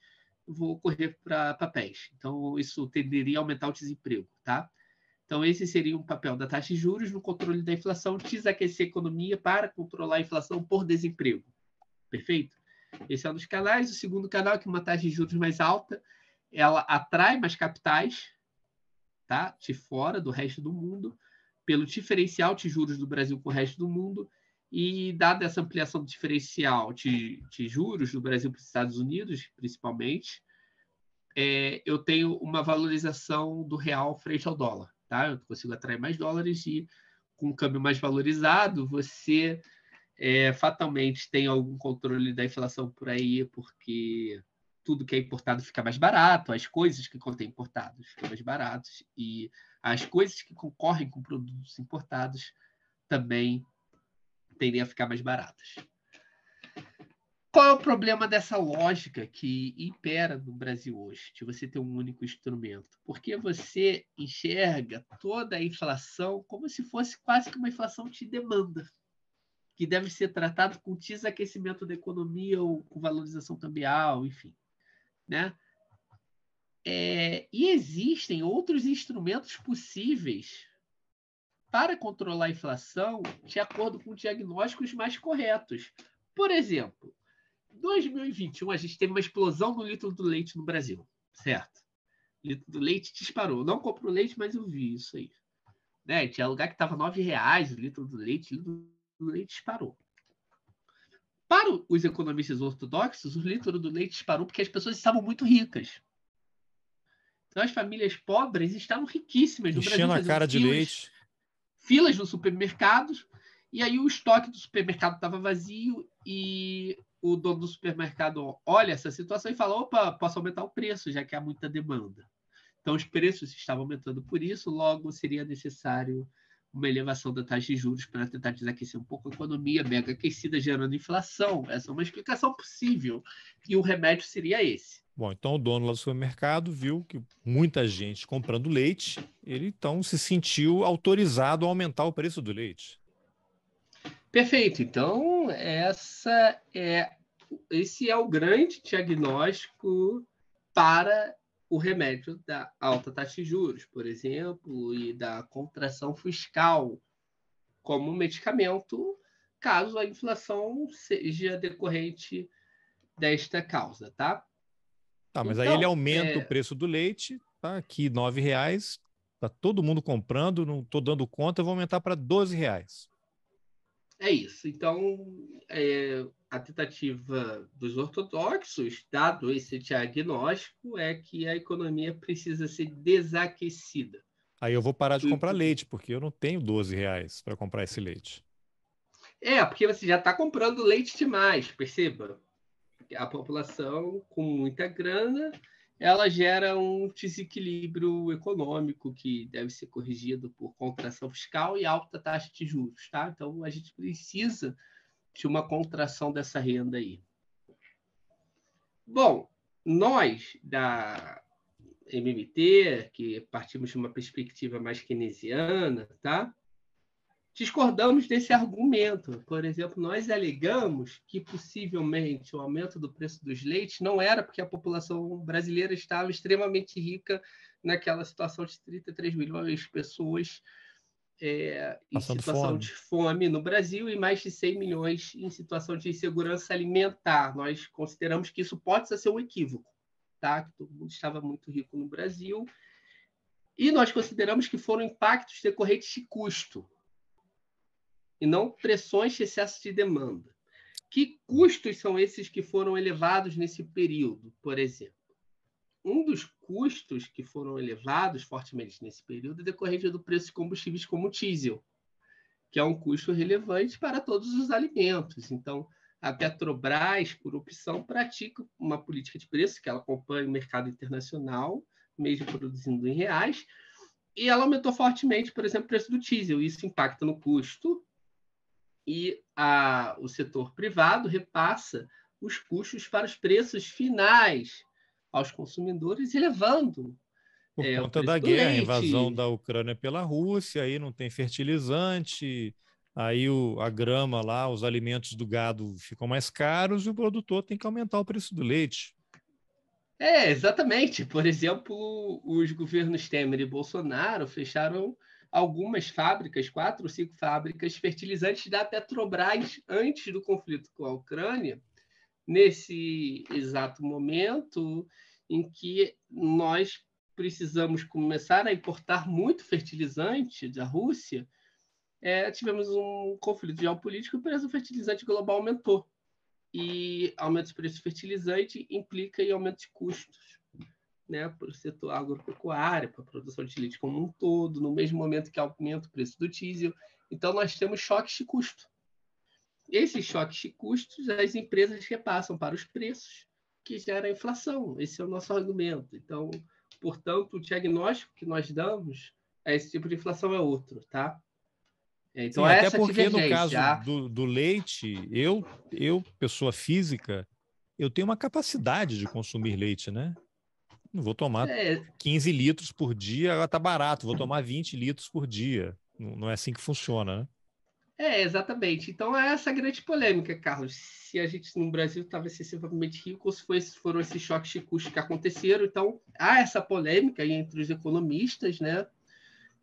vou correr para papéis. Então, isso tenderia a aumentar o desemprego, tá? Então, esse seria um papel da taxa de juros no controle da inflação, desaquecer a economia para controlar a inflação por desemprego. Perfeito? Esse é um dos canais. O segundo canal, que é uma taxa de juros mais alta, ela atrai mais capitais tá? de fora do resto do mundo, pelo diferencial de juros do Brasil com o resto do mundo, e, dada essa ampliação diferencial de, de juros do Brasil para os Estados Unidos, principalmente, é, eu tenho uma valorização do real frente ao dólar. Tá? Eu consigo atrair mais dólares e, com um câmbio mais valorizado, você é, fatalmente tem algum controle da inflação por aí, porque tudo que é importado fica mais barato, as coisas que contêm importados ficam mais baratos, e as coisas que concorrem com produtos importados também tendem a ficar mais baratas. Qual é o problema dessa lógica que impera no Brasil hoje, de você ter um único instrumento? Porque você enxerga toda a inflação como se fosse quase que uma inflação de demanda, que deve ser tratada com desaquecimento da economia ou com valorização cambial, enfim. Né? É, e existem outros instrumentos possíveis para controlar a inflação de acordo com diagnósticos mais corretos. Por exemplo, 2021 a gente teve uma explosão do litro do leite no Brasil, certo? O litro do leite disparou. Eu não compro leite, mas eu vi isso aí. Né? Tinha lugar que estava R$ reais o litro do leite, o litro do leite disparou. Para os economistas ortodoxos, o litro do leite disparou porque as pessoas estavam muito ricas. Então as famílias pobres estavam riquíssimas no Enchendo Brasil. Enchendo a cara de leite filas nos supermercados, e aí o estoque do supermercado estava vazio e o dono do supermercado olha essa situação e fala: opa, posso aumentar o preço, já que há muita demanda. Então, os preços estavam aumentando por isso, logo seria necessário uma elevação da taxa de juros para tentar desaquecer um pouco a economia mega aquecida, gerando inflação. Essa é uma explicação possível. E o remédio seria esse. Bom, então o dono lá do supermercado viu que muita gente comprando leite, ele então se sentiu autorizado a aumentar o preço do leite. Perfeito. Então, essa é esse é o grande diagnóstico para o remédio da alta taxa de juros, por exemplo, e da contração fiscal como medicamento, caso a inflação seja decorrente desta causa, tá? Tá, mas então, aí ele aumenta é... o preço do leite, tá aqui nove reais, tá todo mundo comprando, não tô dando conta, vou aumentar para 12 reais. É isso. Então, é, a tentativa dos ortodoxos, dado esse diagnóstico, é que a economia precisa ser desaquecida. Aí eu vou parar de uhum. comprar leite, porque eu não tenho 12 reais para comprar esse leite. É, porque você já está comprando leite demais, perceba. A população com muita grana, ela gera um desequilíbrio econômico que deve ser corrigido por contração fiscal e alta taxa de juros, tá? Então a gente precisa de uma contração dessa renda aí. Bom, nós da MMT, que partimos de uma perspectiva mais keynesiana, tá? discordamos desse argumento. Por exemplo, nós alegamos que possivelmente o aumento do preço dos leites não era porque a população brasileira estava extremamente rica naquela situação de 33 milhões de pessoas é, em situação fome. de fome no Brasil e mais de 100 milhões em situação de insegurança alimentar. Nós consideramos que isso pode ser um equívoco, tá? Que todo mundo estava muito rico no Brasil. E nós consideramos que foram impactos decorrentes de custo e não pressões de excesso de demanda. Que custos são esses que foram elevados nesse período, por exemplo? um dos custos que foram elevados fortemente nesse período é decorrente do preço de combustíveis como o diesel, que é um custo relevante para todos os alimentos. Então, a Petrobras, por opção, pratica uma política de preço que ela acompanha o mercado internacional, mesmo produzindo em reais, e ela aumentou fortemente, por exemplo, o preço do diesel. Isso impacta no custo e a, o setor privado repassa os custos para os preços finais aos consumidores e levando. Por é, conta da guerra, leite. invasão da Ucrânia pela Rússia, aí não tem fertilizante, aí o, a grama lá, os alimentos do gado ficam mais caros e o produtor tem que aumentar o preço do leite. É, exatamente. Por exemplo, os governos Temer e Bolsonaro fecharam algumas fábricas, quatro ou cinco fábricas fertilizantes da Petrobras antes do conflito com a Ucrânia, nesse exato momento em que nós precisamos começar a importar muito fertilizante da Rússia, é, tivemos um conflito geopolítico e o preço do fertilizante global aumentou. E aumento do preço do fertilizante implica em aumento de custos né, para o setor agropecuário, para a produção de leite como um todo, no mesmo momento que aumenta o preço do diesel. Então, nós temos choques de custo. Esses choques de custos as empresas repassam para os preços, que gera inflação. Esse é o nosso argumento. Então, portanto, o diagnóstico que nós damos a esse tipo de inflação é outro, tá? É, então, Sim, até porque no caso do, do leite, eu, eu, pessoa física, eu tenho uma capacidade de consumir leite, né? Não vou tomar é... 15 litros por dia, Ela tá barato, vou tomar 20 litros por dia. Não, não é assim que funciona, né? É, exatamente. Então, é essa grande polêmica, Carlos. Se a gente no Brasil estava excessivamente rico, se foi, foram esses choques de custos que aconteceram. Então, há essa polêmica entre os economistas, né?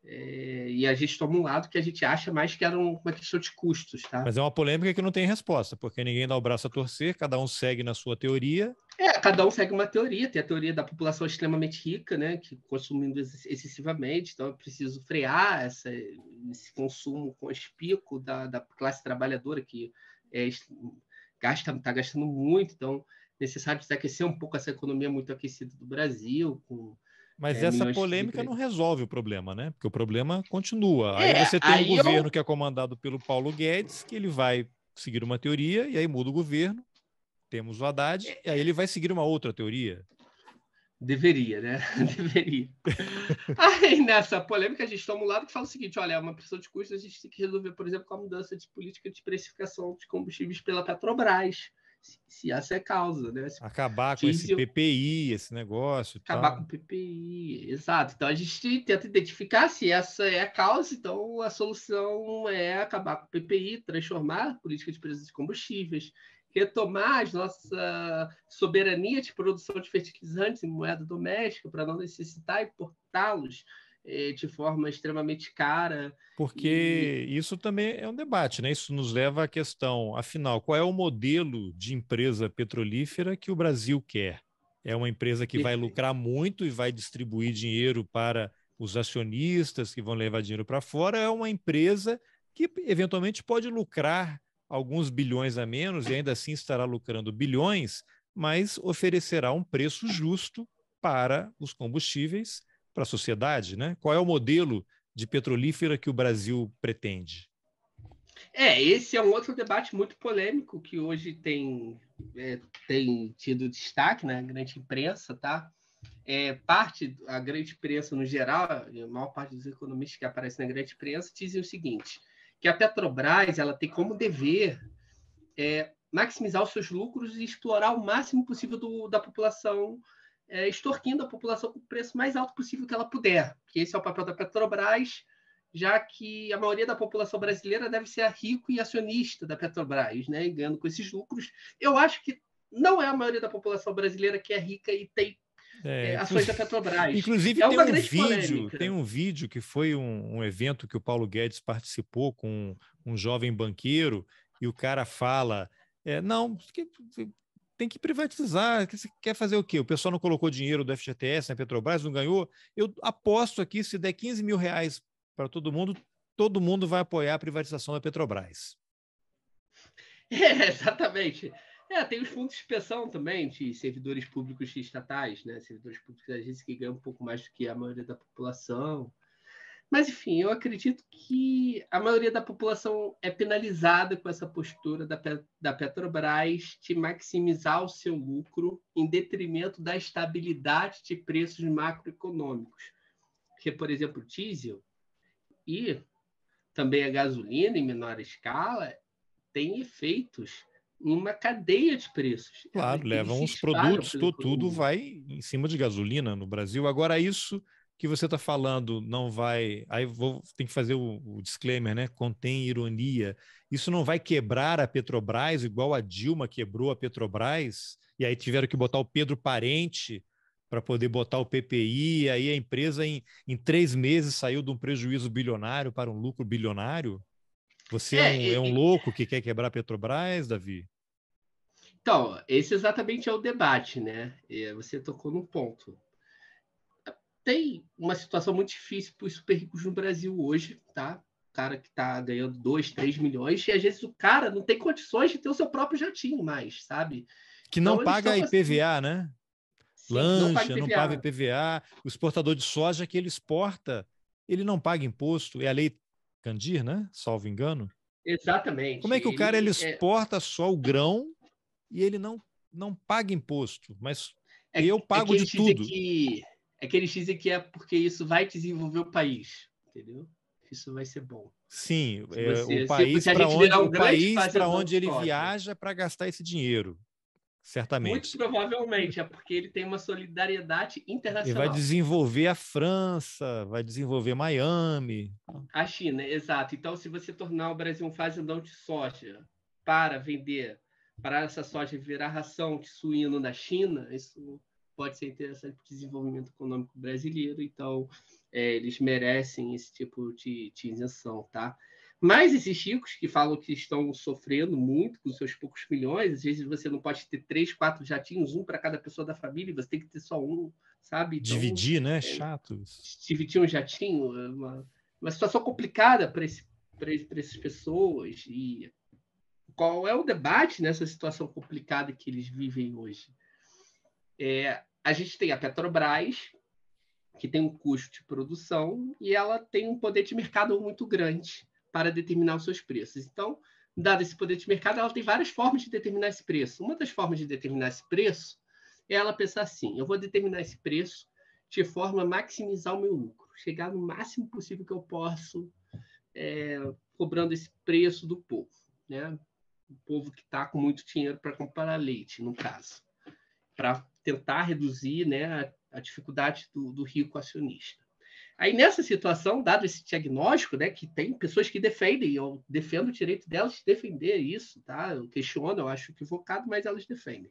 É, e a gente toma um lado que a gente acha mais que era uma questão de custos, tá? Mas é uma polêmica que não tem resposta, porque ninguém dá o braço a torcer, cada um segue na sua teoria. É, cada um segue uma teoria. Tem a teoria da população extremamente rica, né, que consumindo excessivamente, então é preciso frear essa, esse consumo com da, da classe trabalhadora que é, gasta, está gastando muito, então é necessário aquecer um pouco essa economia muito aquecida do Brasil, com mas é, essa polêmica não resolve o problema, né? Porque o problema continua. É, aí você tem aí um governo eu... que é comandado pelo Paulo Guedes, que ele vai seguir uma teoria e aí muda o governo. Temos o Haddad, é, e aí ele vai seguir uma outra teoria. Deveria, né? (laughs) Deveria. aí nessa polêmica a gente toma um lado que fala o seguinte: olha, é uma pressão de custos, a gente tem que resolver, por exemplo, com a mudança de política de precificação de combustíveis pela Petrobras se essa é causa, né? Se acabar com esse PPI, esse negócio. Acabar tal. com o PPI, exato. Então a gente tenta identificar se essa é a causa, então a solução é acabar com o PPI, transformar a política de preços de combustíveis, retomar a nossa soberania de produção de fertilizantes em moeda doméstica para não necessitar importá-los eh, de forma extremamente cara. Porque e... isso também é um debate, né? Isso nos leva à questão, afinal, qual é o modelo de empresa petrolífera que o Brasil quer? É uma empresa que vai lucrar muito e vai distribuir dinheiro para os acionistas que vão levar dinheiro para fora, é uma empresa que eventualmente pode lucrar alguns bilhões a menos e ainda assim estará lucrando bilhões, mas oferecerá um preço justo para os combustíveis para a sociedade, né? Qual é o modelo de petrolífera que o Brasil pretende? É, esse é um outro debate muito polêmico que hoje tem, é, tem tido destaque na né? grande imprensa, tá? É, parte, a grande imprensa no geral, a maior parte dos economistas que aparecem na grande imprensa dizem o seguinte, que a Petrobras ela tem como dever é, maximizar os seus lucros e explorar o máximo possível do, da população é, extorquindo a população com o preço mais alto possível que ela puder, que esse é o papel da Petrobras, já que a maioria da população brasileira deve ser rico e acionista da Petrobras, né, e ganhando com esses lucros. Eu acho que não é a maioria da população brasileira que é rica e tem é, é ações da Petrobras. Inclusive, é tem, um vídeo, tem um vídeo que foi um, um, evento que o Paulo Guedes participou com um, um jovem banqueiro e o cara fala. É, não, tem que privatizar. Você quer fazer o quê? O pessoal não colocou dinheiro do FGTS na Petrobras, não ganhou. Eu aposto aqui, se der 15 mil reais para todo mundo, todo mundo vai apoiar a privatização da Petrobras. (laughs) É, exatamente. É, tem os fundos de inspeção também, de servidores públicos estatais, né? servidores públicos da agência que ganham um pouco mais do que a maioria da população. Mas, enfim, eu acredito que a maioria da população é penalizada com essa postura da, da Petrobras de maximizar o seu lucro em detrimento da estabilidade de preços macroeconômicos. Porque, por exemplo, o diesel e também a gasolina em menor escala tem efeitos em uma cadeia de preços. Claro, levam os produtos, tudo, tudo vai em cima de gasolina no Brasil. Agora, isso que você está falando não vai. Aí vou tem que fazer o, o, disclaimer, né? Contém ironia. Isso não vai quebrar a Petrobras, igual a Dilma quebrou a Petrobras, e aí tiveram que botar o Pedro Parente para poder botar o PPI, e aí a empresa em, em três meses saiu de um prejuízo bilionário para um lucro bilionário? Você é, é, um, é um louco que quer quebrar a Petrobras, Davi? Então, esse exatamente é o debate, né? É, você tocou no ponto tem uma situação muito difícil para os super ricos no Brasil hoje, tá? O cara que está ganhando 2, 3 milhões, e às vezes o cara não tem condições de ter o seu próprio jatinho mais, sabe? Que não então, paga IPVA, assim... né? Sim, Lancha, não paga IPVA. não paga IPVA. O exportador de soja que ele exporta, ele não paga imposto. É a lei Candir, né? Salvo engano. Exatamente. Como é que ele, o cara ele é exporta é... só o grão e ele não, não paga imposto? Mas é, eu é pago é de tudo. Que é que eles dizem que é porque isso vai desenvolver o país, entendeu? Isso vai ser bom. Sim, é, você, é, o país para onde, um país onde ele top. viaja para gastar esse dinheiro, certamente. Muito provavelmente, é porque ele tem uma solidariedade internacional. Ele vai desenvolver a França, vai desenvolver Miami. A China, exato. Então, se você tornar o Brasil um fazendão de soja para vender, para essa soja virar ração de suíno na China, isso pode ser interessante para o desenvolvimento econômico brasileiro, então é, eles merecem esse tipo de, de isenção, tá? Mas esses ricos que falam que estão sofrendo muito com seus poucos milhões, às vezes você não pode ter três, quatro jatinhos, um para cada pessoa da família, você tem que ter só um, sabe? Então, dividir, né? É, Chato. Dividir um jatinho é uma, uma situação complicada para esse, essas pessoas. E qual é o debate nessa situação complicada que eles vivem hoje? É, a gente tem a Petrobras, que tem um custo de produção e ela tem um poder de mercado muito grande para determinar os seus preços. Então, dado esse poder de mercado, ela tem várias formas de determinar esse preço. Uma das formas de determinar esse preço é ela pensar assim: eu vou determinar esse preço de forma a maximizar o meu lucro, chegar no máximo possível que eu posso, é, cobrando esse preço do povo, né? O povo que está com muito dinheiro para comprar leite, no caso para tentar reduzir né, a, a dificuldade do, do, rico acionista. Aí, nessa situação, dado esse diagnóstico, né, que tem pessoas que defendem, eu defendo o direito delas de defender isso, tá? eu questiono, eu acho equivocado, mas elas defendem.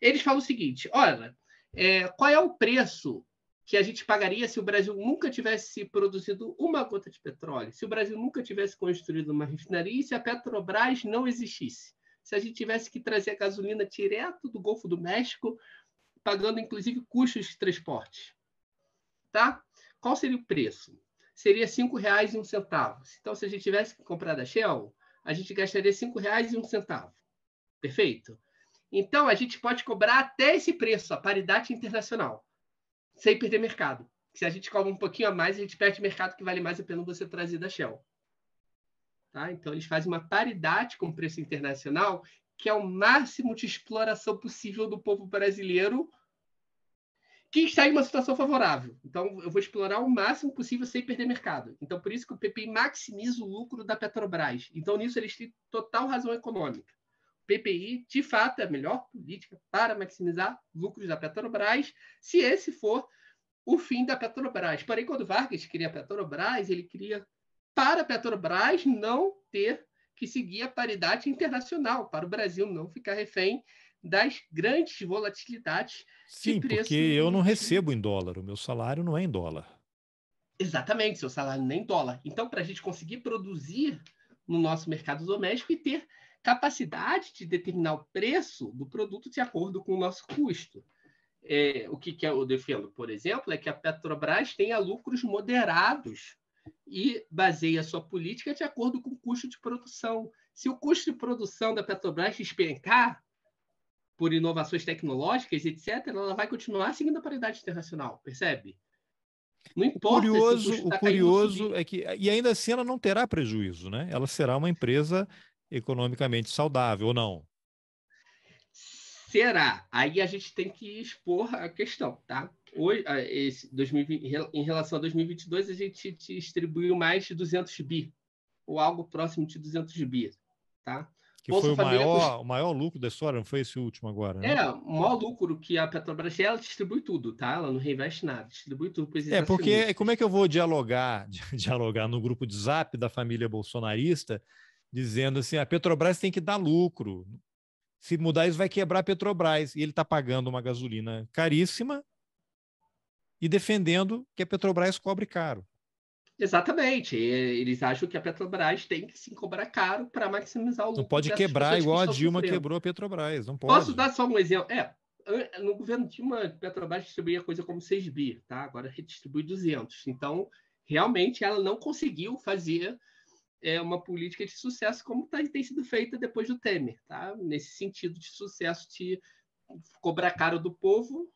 Eles falam o seguinte: olha, é, qual é o preço que a gente pagaria se o Brasil nunca tivesse produzido uma gota de petróleo, se o Brasil nunca tivesse construído uma refinaria e se a Petrobras não existisse se a gente tivesse que trazer a gasolina direto do Golfo do México, pagando inclusive custos de transporte. Tá? Qual seria o preço? Seria R$ 5,01. Então, se a gente tivesse que comprar da Shell, a gente gastaria R$ 5,01. Perfeito? Então, a gente pode cobrar até esse preço, a paridade internacional, sem perder mercado. Se a gente cobra um pouquinho a mais, a gente perde mercado que vale mais a pena você trazer da Shell. Tá? Então, eles fazem uma paridade com o preço internacional, que é o máximo de exploração possível do povo brasileiro que está em uma situação favorável. Então, eu vou explorar o máximo possível sem perder mercado. Então, por isso que o PPI maximiza o lucro da Petrobras. Então, nisso, eles têm total razão econômica. O PPI, de fato, é a melhor política para maximizar lucros da Petrobras, se esse for o fim da Petrobras. Porém, quando Vargas cria a Petrobras, ele cria para a Petrobras não ter que seguir a paridade internacional, para o Brasil não ficar refém das grandes volatilidades Sim, de preço. Porque eu não recebo em dólar, o meu salário não é em dólar. Exatamente, seu salário nem dólar. Então, para a gente conseguir produzir no nosso mercado doméstico e ter capacidade de determinar o preço do produto de acordo com o nosso custo. É, o que, que eu defendo, por exemplo, é que a Petrobras tenha lucros moderados e baseia sua política de acordo com o custo de produção. Se o custo de produção da Petrobras despencar por inovações tecnológicas, etc., ela vai continuar seguindo a paridade internacional, percebe? Não importa. O curioso, o, o curioso é que. E ainda assim ela não terá prejuízo, né? Ela será uma empresa economicamente saudável ou não. Será? Aí a gente tem que expor a questão, tá? hoje, ah, esse 2020, em relação a 2022, a gente distribuiu mais de 200 bi, ou algo próximo de 200 bi, tá? Que Bolsa foi o maior, o maior lucro da história, não foi esse último agora, né? É, o maior lucro que a Petrobras, ela distribui tudo, tá? Ela não reinveste nada, distribui tudo. É, porque como é que eu vou dialogar, (laughs) dialogar no grupo de zap da família bolsonarista, dizendo assim, a Petrobras tem que dar lucro, se mudar isso vai quebrar a Petrobras, e ele está pagando uma gasolina caríssima, e defendendo que a Petrobras cobre caro. Exatamente. Eles acham que a Petrobras tem que se cobrar caro para maximizar o lucro. Não pode quebrar igual que a Dilma sofrendo. quebrou a Petrobras. Não pode. Posso dar só um exemplo? É, no governo Dilma, a Petrobras distribuía coisa como 6 bi, tá? agora redistribui 200. Então, realmente, ela não conseguiu fazer é, uma política de sucesso como tá, tem sido feita depois do Temer, tá? nesse sentido de sucesso de cobrar caro do povo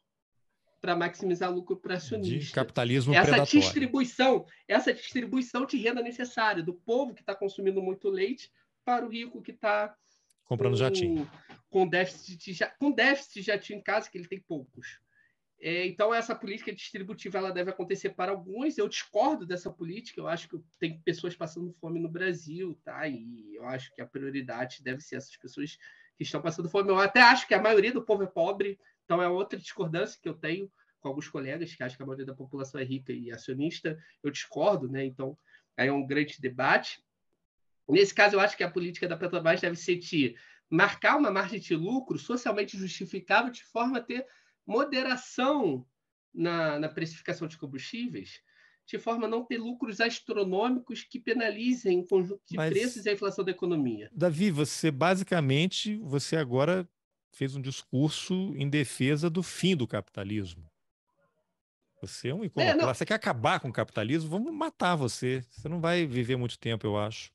para maximizar lucro para acionista. De capitalismo essa predatório. distribuição, essa distribuição de renda necessária do povo que está consumindo muito leite para o rico que está comprando com, jatinho, com déficit, de, com déficit de jatinho em casa que ele tem poucos. É, então essa política distributiva ela deve acontecer para alguns. Eu discordo dessa política. Eu acho que tem pessoas passando fome no Brasil, tá? E eu acho que a prioridade deve ser essas pessoas que estão passando fome. Eu até acho que a maioria do povo é pobre. Então, é outra discordância que eu tenho com alguns colegas que acham que a maioria da população é rica e acionista. Eu discordo, né? Então, aí é um grande debate. Nesse caso, eu acho que a política da Petrobras deve ser de marcar uma margem de lucro socialmente justificável de forma a ter moderação na, na precificação de combustíveis, de forma a não ter lucros astronômicos que penalizem o conjunto de Mas, preços e a inflação da economia. Davi, você basicamente, você agora fez um discurso em defesa do fim do capitalismo. Você é um iconoclasta. É, você quer acabar com o capitalismo? Vamos matar você. Você não vai viver muito tempo, eu acho.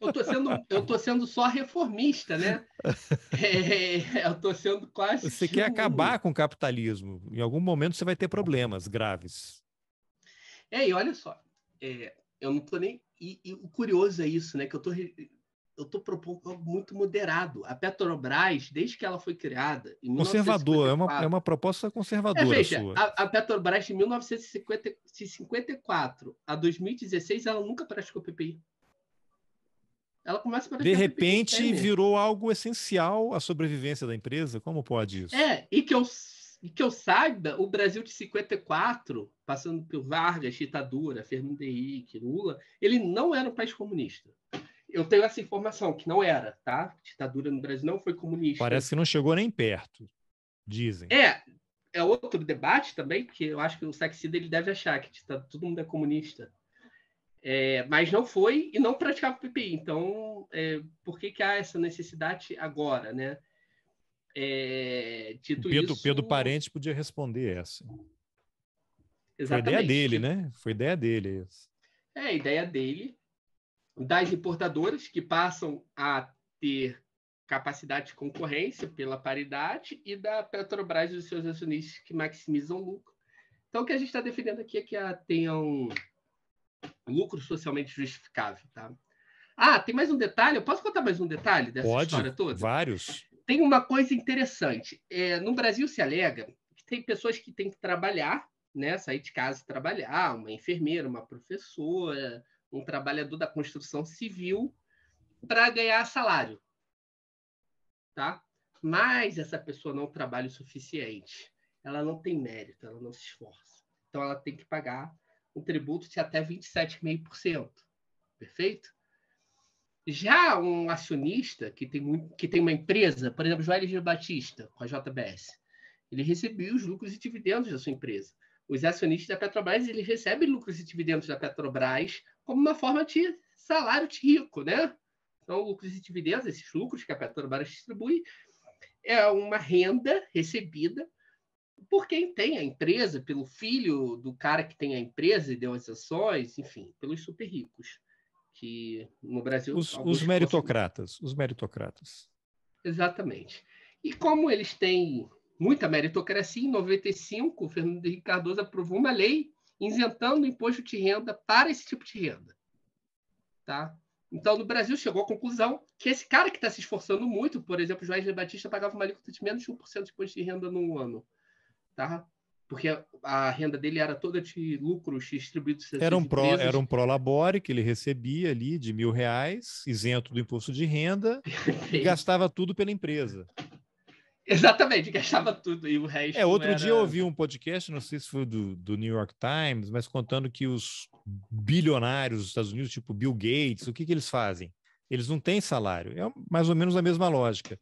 Eu tô sendo, eu tô sendo só reformista, né? (laughs) É, é, eu tô sendo quase. Você quer tipo acabar com o capitalismo. Em algum momento você vai ter problemas graves. É, e olha só, é, eu não tô nem. E, e, o curioso é isso, né? Que eu tô eu estou propondo algo muito moderado. A Petrobras, desde que ela foi criada. Conservador, 1954, é, uma, é uma proposta conservadora. É, veja, sua. A, a Petrobras, de 1954 a 2016, ela nunca praticou PPI. Ela começa a De repente, virou algo essencial à sobrevivência da empresa? Como pode isso? É, e que eu, e que eu saiba, o Brasil de 54, passando por Vargas, ditadura, Fernando Henrique, Lula, ele não era um país comunista. Eu tenho essa informação, que não era, tá? Ditadura no Brasil não foi comunista. Parece que não chegou nem perto, dizem. É, é outro debate também, porque eu acho que o sexista ele deve achar que todo mundo é comunista. É, mas não foi e não praticava o PPI. Então, é, por que, que há essa necessidade agora, né? É, dito Pedro, isso... Pedro Parente podia responder essa. Exatamente. Foi ideia dele, né? Foi ideia dele. Isso. É, ideia dele das importadoras, que passam a ter capacidade de concorrência pela paridade, e da Petrobras e dos seus acionistas que maximizam lucro. Então, o que a gente está defendendo aqui é que tenham tenha um lucro socialmente justificável. Tá? Ah, tem mais um detalhe. Eu posso contar mais um detalhe dessa Pode, história toda? Vários. Tem uma coisa interessante. É, no Brasil se alega que tem pessoas que têm que trabalhar, né? Sair de casa e trabalhar, uma enfermeira, uma professora, um trabalhador da construção civil para ganhar salário. Tá? Mas essa pessoa não trabalha o suficiente. Ela não tem mérito, ela não se esforça. Então ela tem que pagar um tributo de até 27,5%. Perfeito? Já um acionista que tem, muito, que tem uma empresa, por exemplo, Joel Gil Batista, com a JBS, ele recebeu os lucros e dividendos da sua empresa. Os acionistas da Petrobras, ele recebe lucros e dividendos da Petrobras como uma forma de salário de rico, né? Então, lucros e dividendos, esses lucros que a Petrobras distribui, é uma renda recebida por quem tem a empresa, pelo filho do cara que tem a empresa e deu as ações, enfim, pelos super ricos que no Brasil os, os meritocratas, os meritocratas. Exatamente. E como eles têm muita meritocracia, em 95 o Fernando Henrique Cardoso aprovou uma lei isentando o imposto de renda para esse tipo de renda. Tá? Então, no Brasil, chegou à conclusão que esse cara que está se esforçando muito, por exemplo, o Wesley Batista pagava uma alíquota de menos de 1% de imposto de renda no ano. Tá? Porque a renda dele era toda de lucros distribuídos. Era um, pro, era um labore que ele recebia ali de mil reais, isento do imposto de renda, (laughs) e gastava tudo pela empresa. (laughs) Exatamente, que achava tudo e o resto. É, outro era... dia eu ouvi um podcast, não sei se foi do, do New York Times, mas contando que os bilionários dos Estados Unidos, tipo Bill Gates, o que, que eles fazem? Eles não têm salário, é mais ou menos a mesma lógica.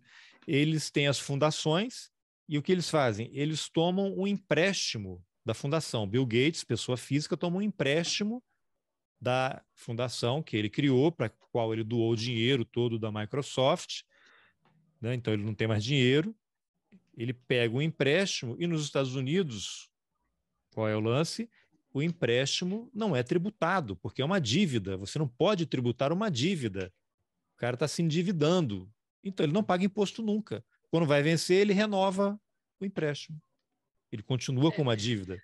Eles têm as fundações e o que eles fazem? Eles tomam um empréstimo da fundação. Bill Gates, pessoa física, toma um empréstimo da fundação que ele criou, para qual ele doou o dinheiro todo da Microsoft. Né? Então ele não tem mais dinheiro. Ele pega um empréstimo e nos Estados Unidos, qual é o lance? O empréstimo não é tributado, porque é uma dívida. Você não pode tributar uma dívida. O cara está se endividando. Então, ele não paga imposto nunca. Quando vai vencer, ele renova o empréstimo. Ele continua com uma é. dívida.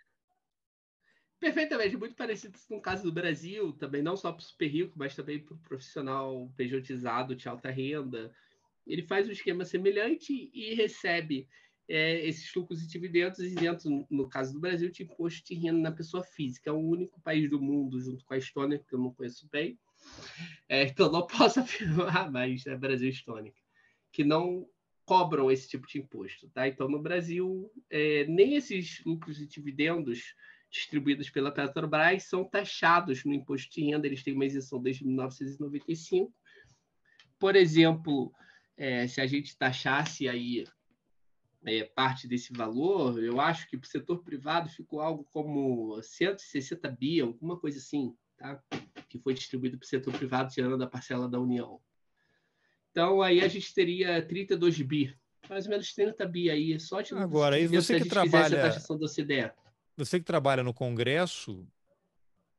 Perfeitamente, muito parecido com o caso do Brasil, também não só para o super rico, mas também para o profissional pejotizado de alta renda ele faz um esquema semelhante e recebe é, esses lucros e dividendos isentos, no caso do Brasil, de imposto de renda na pessoa física. É o único país do mundo, junto com a Estônia, que eu não conheço bem, é, então não (laughs) posso afirmar, mas é Brasil Estônia, que não cobram esse tipo de imposto. Tá? Então, no Brasil, é, nem esses lucros e dividendos distribuídos pela Petrobras são taxados no imposto de renda, eles têm uma isenção desde 1995. Por exemplo, é, se a gente taxasse aí é, parte desse valor, eu acho que para o setor privado ficou algo como 160 bi, alguma coisa assim, tá? que foi distribuído para o setor privado tirando da parcela da União. Então, aí a gente teria 32 bi, mais ou menos 30 bi aí, só de Agora, você que trabalha... a taxação do OCDE. Você que trabalha no Congresso,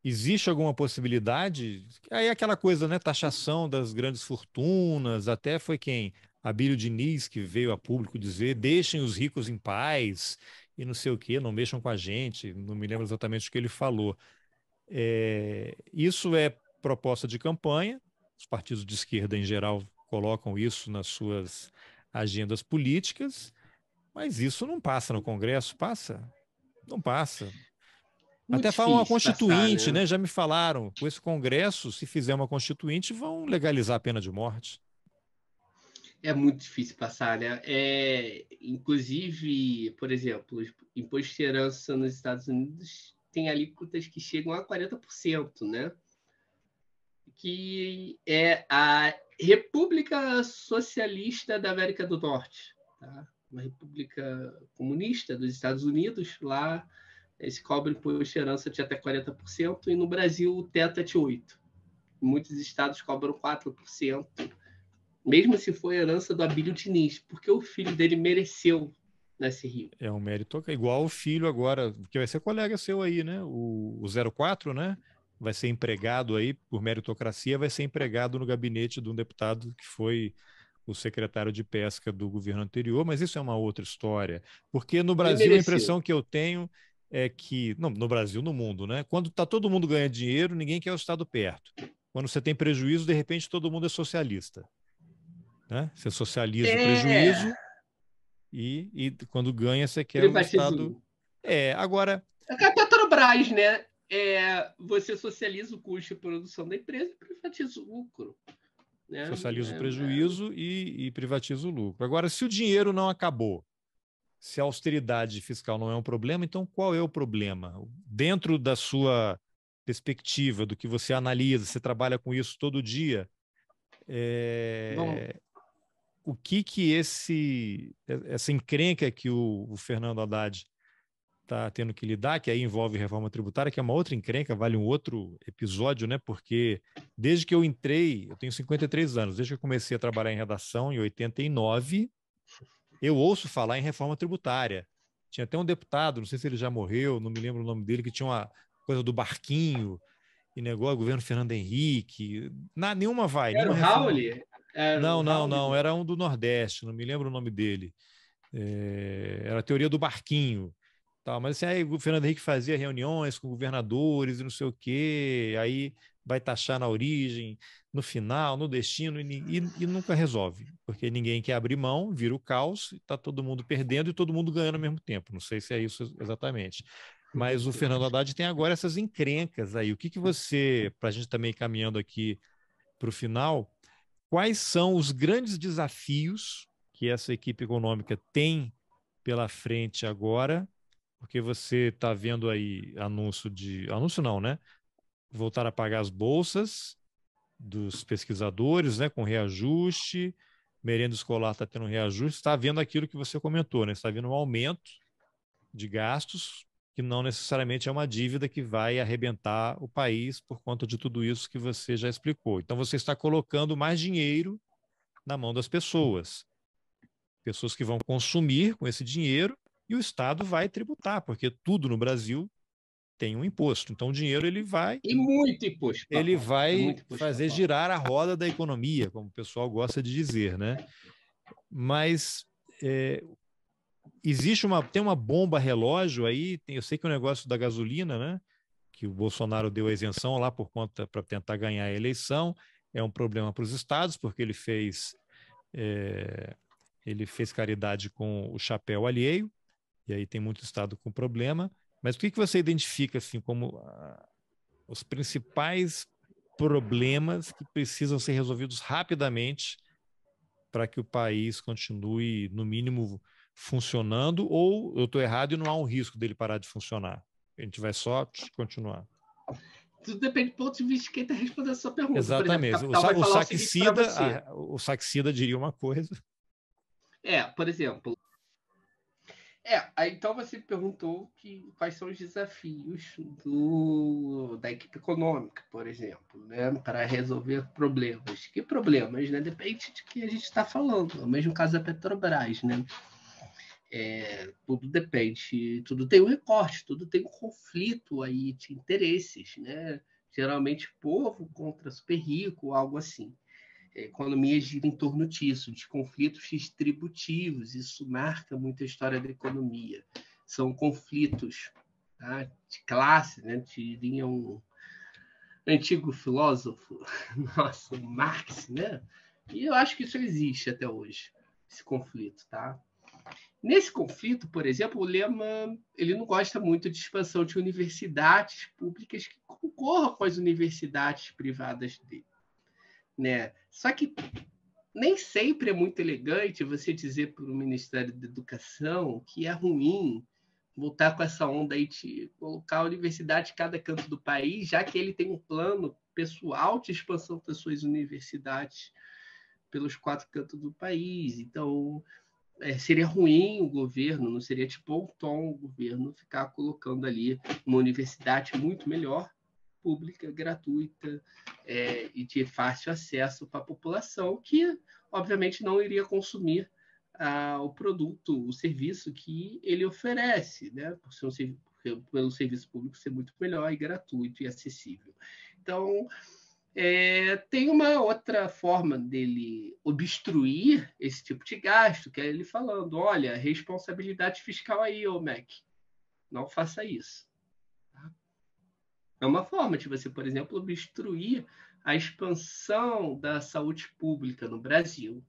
Existe alguma possibilidade? Aí é aquela coisa, né? Taxação das grandes fortunas, até foi quem? Abílio Diniz, que veio a público dizer: deixem os ricos em paz e não sei o que, não mexam com a gente. Não me lembro exatamente o que ele falou. É, isso é proposta de campanha, os partidos de esquerda em geral colocam isso nas suas agendas políticas, mas isso não passa no Congresso, passa? Não passa. Muito Até falam uma constituinte, passar, né? né? Já me falaram. Com esse Congresso, se fizer uma constituinte, vão legalizar a pena de morte. É muito difícil passar, né? É, inclusive, por exemplo, imposto de herança nos Estados Unidos tem alíquotas que chegam a 40%, né? Que é a República Socialista da América do Norte, tá? Uma república comunista dos Estados Unidos lá esse cobre imposto de herança de até 40%, e no Brasil o teto é de 8%. Muitos estados cobram 4%, mesmo se for herança do Abílio Diniz, porque o filho dele mereceu nesse Rio. É um mérito igual o filho agora, que vai ser colega seu aí, né? O, o 04, né? Vai ser empregado aí, por meritocracia, vai ser empregado no gabinete de um deputado que foi o secretário de pesca do governo anterior, mas isso é uma outra história. Porque no Brasil a impressão que eu tenho é que, não, no Brasil, no mundo, né? Quando está todo mundo ganhando dinheiro, ninguém quer o Estado perto. Quando você tem prejuízo, de repente todo mundo é socialista. Né? Você socializa é. o prejuízo e, e quando ganha, você quer o Estado. É, agora. É a Petrobras, né? É, você socializa o custo de produção da empresa e privatiza o lucro. Né? Socializa é, o prejuízo é. e, e privatiza o lucro. Agora, se o dinheiro não acabou, se a austeridade fiscal não é um problema, então qual é o problema? Dentro da sua perspectiva, do que você analisa, você trabalha com isso todo dia, é... o que que esse, essa encrenca que o, o Fernando Haddad está tendo que lidar, que aí envolve reforma tributária, que é uma outra encrenca, vale um outro episódio, né? Porque desde que eu entrei, eu tenho 53 anos, desde que eu comecei a trabalhar em redação em 89, eu ouço falar em reforma tributária. Tinha até um deputado, não sei se ele já morreu, não me lembro o nome dele, que tinha uma coisa do barquinho e negou o governo Fernando Henrique. Na, nenhuma vai. Era o Raul? Era não, não, não. Era um do Nordeste, não me lembro o nome dele. É, era a teoria do barquinho. Tal. Mas assim, aí o Fernando Henrique fazia reuniões com governadores e não sei o quê. Aí vai taxar na origem, no final, no destino, e, e, e nunca resolve, porque ninguém quer abrir mão, vira o caos, está todo mundo perdendo e todo mundo ganhando ao mesmo tempo. Não sei se é isso exatamente. Mas o Fernando Haddad tem agora essas encrencas aí. O que, que você, para a gente também caminhando aqui para o final, quais são os grandes desafios que essa equipe econômica tem pela frente agora? Porque você está vendo aí anúncio de. Anúncio não, né? voltar a pagar as bolsas dos pesquisadores, né, com reajuste, merenda escolar está tendo reajuste, está vendo aquilo que você comentou, né? está vendo um aumento de gastos que não necessariamente é uma dívida que vai arrebentar o país por conta de tudo isso que você já explicou. Então você está colocando mais dinheiro na mão das pessoas, pessoas que vão consumir com esse dinheiro e o Estado vai tributar, porque tudo no Brasil tem um imposto. Então o dinheiro ele vai e muito imposto. Papai. Ele vai imposto, fazer papai. girar a roda da economia, como o pessoal gosta de dizer, né? Mas é, existe uma tem uma bomba relógio aí. Tem, eu sei que o negócio da gasolina, né? Que o Bolsonaro deu a isenção lá por conta para tentar ganhar a eleição é um problema para os estados porque ele fez é, ele fez caridade com o chapéu alheio e aí tem muito estado com problema mas o que, que você identifica assim como ah, os principais problemas que precisam ser resolvidos rapidamente para que o país continue, no mínimo, funcionando, ou eu estou errado e não há um risco dele parar de funcionar? A gente vai só continuar. Tudo depende do ponto de vista de quem está respondendo essa pergunta. Exatamente. Exemplo, o, sa o, saxida, o, a, o saxida diria uma coisa. É, por exemplo, é, então você perguntou que, quais são os desafios do, da equipe econômica, por exemplo, né, para resolver problemas. Que problemas, né? Depende de que a gente está falando. É o mesmo caso da Petrobras, né? É, tudo depende, tudo tem um recorte, tudo tem um conflito aí de interesses, né? Geralmente povo contra super rico, algo assim economia gira em torno disso, de conflitos distributivos. Isso marca muito a história da economia. São conflitos tá? de classe, né? diria um antigo filósofo, (laughs) nosso Marx, né? E eu acho que isso existe até hoje, esse conflito, tá? Nesse conflito, por exemplo, o Lema ele não gosta muito de expansão de universidades públicas que concorram com as universidades privadas dele, né? Só que nem sempre é muito elegante você dizer para o Ministério da Educação que é ruim voltar com essa onda aí de colocar a universidade em cada canto do país, já que ele tem um plano pessoal de expansão das suas universidades pelos quatro cantos do país. Então, é, seria ruim o governo, não seria de bom tom o governo ficar colocando ali uma universidade muito melhor pública, gratuita é, e de fácil acesso para a população, que obviamente não iria consumir ah, o produto, o serviço que ele oferece, né? Por ser um serviço pelo serviço público ser muito melhor e gratuito e acessível. Então, é, tem uma outra forma dele obstruir esse tipo de gasto, que é ele falando: olha, responsabilidade fiscal aí, ô MEC, não faça isso. É uma forma de você, por exemplo, obstruir a expansão da saúde pública no Brasil.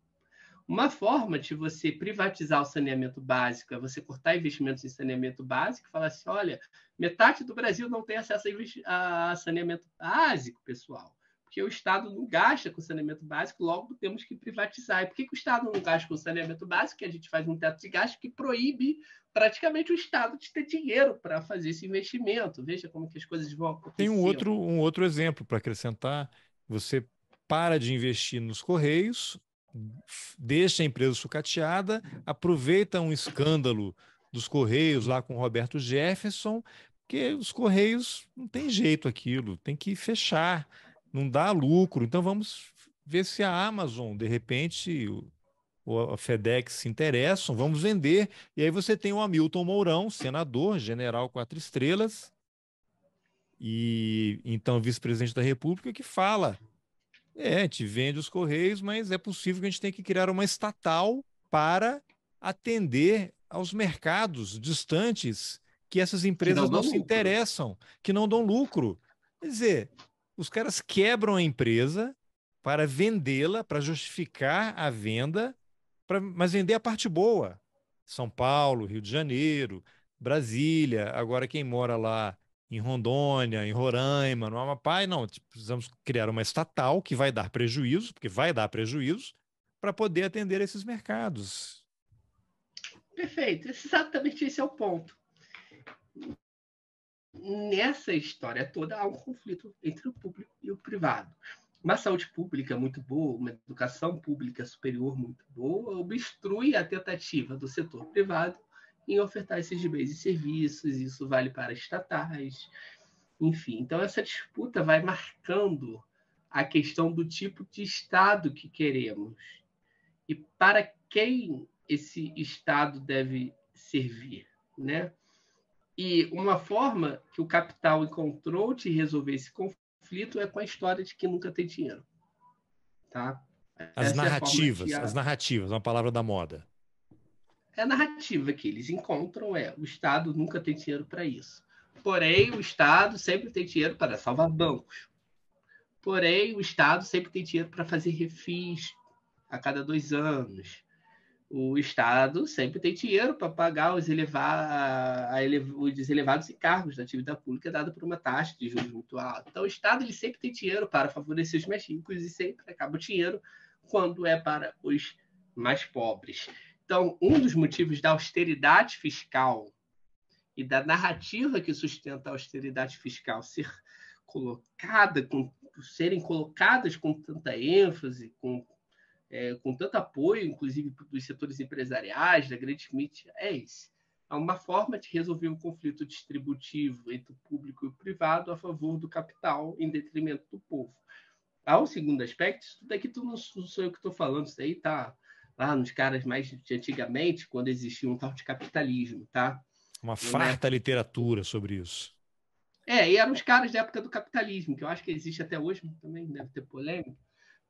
Uma forma de você privatizar o saneamento básico é você cortar investimentos em saneamento básico e falar assim: olha, metade do Brasil não tem acesso a saneamento básico, pessoal porque o Estado não gasta com saneamento básico, logo temos que privatizar. E por que, que o Estado não gasta com saneamento básico? Que a gente faz um teto de gasto que proíbe praticamente o Estado de ter dinheiro para fazer esse investimento. Veja como que as coisas vão acontecer. Tem um outro, um outro exemplo para acrescentar. Você para de investir nos Correios, deixa a empresa sucateada, aproveita um escândalo dos Correios lá com Roberto Jefferson, porque os Correios não tem jeito aquilo, tem que fechar, não dá lucro. Então vamos ver se a Amazon, de repente, ou a FedEx se interessam, vamos vender. E aí você tem o Hamilton Mourão, senador, general quatro estrelas, e então vice-presidente da República, que fala: é, te vende os Correios, mas é possível que a gente tenha que criar uma estatal para atender aos mercados distantes que essas empresas que não, não se interessam, que não dão lucro. Quer dizer, os caras quebram a empresa para vendê-la, para justificar a venda, pra, mas vender a parte boa. São Paulo, Rio de Janeiro, Brasília, agora quem mora lá em Rondônia, em Roraima, no Amapá, não, precisamos criar uma estatal que vai dar prejuízo, porque vai dar prejuízo, para poder atender esses mercados. Perfeito, exatamente esse é o ponto. Nessa história toda há um conflito entre o público e o privado uma saúde pública é muito boa, uma educação pública superior muito boa, obstrui a tentativa do setor privado em ofertar esses bens e serviços, isso vale para estatais, enfim. Então, essa disputa vai marcando a questão do tipo de Estado que queremos e para quem esse Estado deve servir, né? E uma forma que o capital encontrou de resolver esse conflito conflito é com a história de que nunca tem dinheiro. Tá? As Essa é narrativas, é a... as narrativas, uma palavra da moda. É a narrativa que eles encontram é o Estado nunca tem dinheiro para isso. Porém, o Estado sempre tem dinheiro para salvar bancos. Porém, o Estado sempre tem dinheiro para fazer refis a cada dois anos o Estado sempre tem dinheiro para pagar os, elevar, a ele, os elevados encargos da dívida pública dada por uma taxa de juros muito alta. Então, o Estado ele sempre tem dinheiro para favorecer os mais ricos e sempre acaba o dinheiro quando é para os mais pobres. Então, um dos motivos da austeridade fiscal e da narrativa que sustenta a austeridade fiscal ser colocada, com, serem colocadas com tanta ênfase, com é, com tanto apoio, inclusive dos setores empresariais, da grande mídia, é esse. É uma forma de resolver um conflito distributivo entre o público e o privado a favor do capital em detrimento do povo. Há um segundo aspecto, isso tudo aqui tu não, não sou eu que estou falando, isso daí tá lá nos caras mais de antigamente, quando existia um tal de capitalismo, tá? Uma é? farta literatura sobre isso. É, e eram os caras da época do capitalismo, que eu acho que existe até hoje, também deve ter polêmica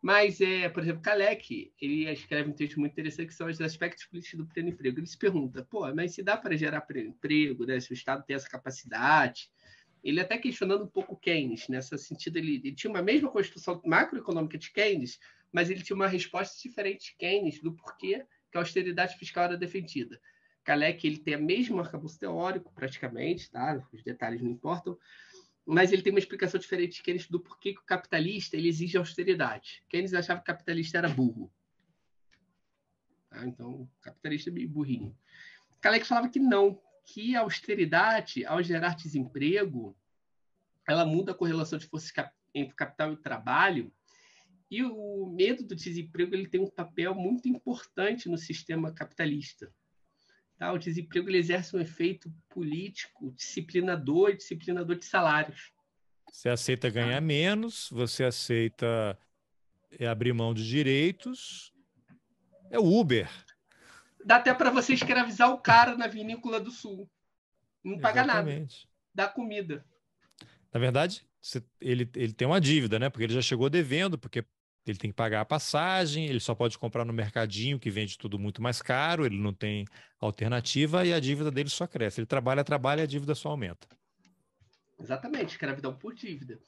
mas, é, por exemplo, Kaleck, ele escreve um texto muito interessante que são os aspectos políticos do pleno emprego. Ele se pergunta, pô, mas se dá para gerar emprego, né? se o Estado tem essa capacidade. Ele até questionando um pouco Keynes, nessa sentido, ele, ele tinha uma mesma construção macroeconômica de Keynes, mas ele tinha uma resposta diferente de Keynes do porquê que a austeridade fiscal era defendida. Kaleck, ele tem a mesma arcabouço teórico, praticamente, tá? os detalhes não importam, mas ele tem uma explicação diferente de Keynes é do porquê que o capitalista ele exige austeridade. Keynes achava que o capitalista era burro. Tá? Então, capitalista é meio burrinho. Kalex falava que não, que a austeridade, ao gerar desemprego, ela muda a correlação de forças entre capital e trabalho, e o medo do desemprego ele tem um papel muito importante no sistema capitalista. Tá? O desemprego ele exerce um efeito político, disciplinador e disciplinador de salários. Você aceita ganhar tá. menos, você aceita eh, abrir mão de direitos. É o Uber. Dá até para você escravizar o cara na vinícola do Sul. Não paga Exatamente. nada. Dá comida. Na verdade, ele, ele tem uma dívida, né? Porque ele já chegou devendo, porque ele tem que pagar a passagem, ele só pode comprar no mercadinho, que vende tudo muito mais caro, ele não tem alternativa e a dívida dele só cresce. Ele trabalha, trabalha e a dívida só aumenta. Exatamente, escravidão por dívida.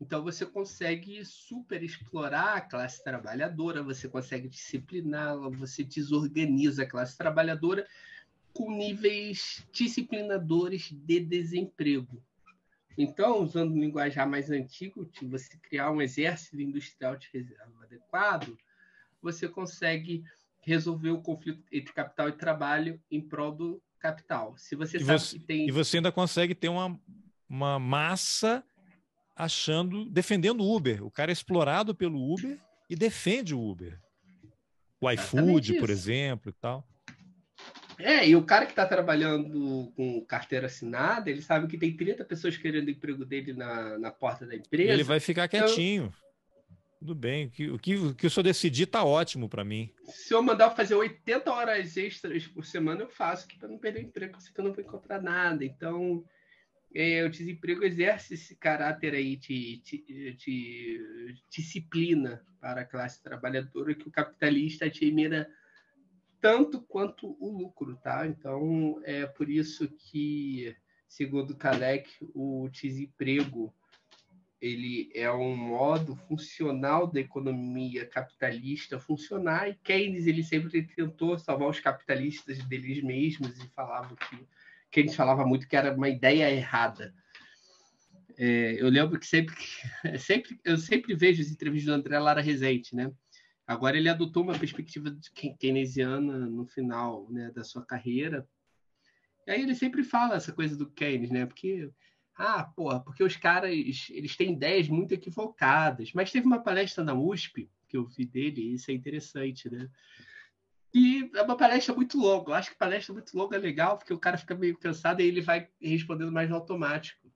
Então você consegue super explorar a classe trabalhadora, você consegue discipliná-la, você desorganiza a classe trabalhadora com níveis disciplinadores de desemprego. Então, usando um linguajar mais antigo, de você criar um exército industrial de reserva adequado, você consegue resolver o conflito entre capital e trabalho em prol do capital. Se você e sabe você, que tem. E você ainda consegue ter uma, uma massa achando, defendendo o Uber. O cara é explorado pelo Uber e defende o Uber. O iFood, por exemplo, e tal. É, e o cara que está trabalhando com carteira assinada, ele sabe que tem 30 pessoas querendo o emprego dele na, na porta da empresa. Ele vai ficar então, quietinho. Então... Tudo bem, o que, o que, o que o senhor decidir está ótimo para mim. Se eu mandar fazer 80 horas extras por semana, eu faço, que para não perder emprego, porque eu não vou encontrar nada. Então, é, o desemprego exerce esse caráter aí de, de, de disciplina para a classe trabalhadora que o capitalista admira tanto quanto o lucro, tá? Então é por isso que, segundo Kalec, o desemprego ele é um modo funcional da economia capitalista funcionar. E Keynes ele sempre tentou salvar os capitalistas deles mesmos e falava que Keynes falava muito que era uma ideia errada. É, eu lembro que sempre, (laughs) sempre eu sempre vejo as entrevistas do André Lara Rezende, né? Agora ele adotou uma perspectiva keynesiana no final né, da sua carreira. E aí ele sempre fala essa coisa do Keynes, né? Porque ah, porra, porque os caras eles têm ideias muito equivocadas. Mas teve uma palestra na USP que eu vi dele, e isso é interessante, né? E é uma palestra muito longa. Eu acho que palestra muito longa é legal, porque o cara fica meio cansado e ele vai respondendo mais no automático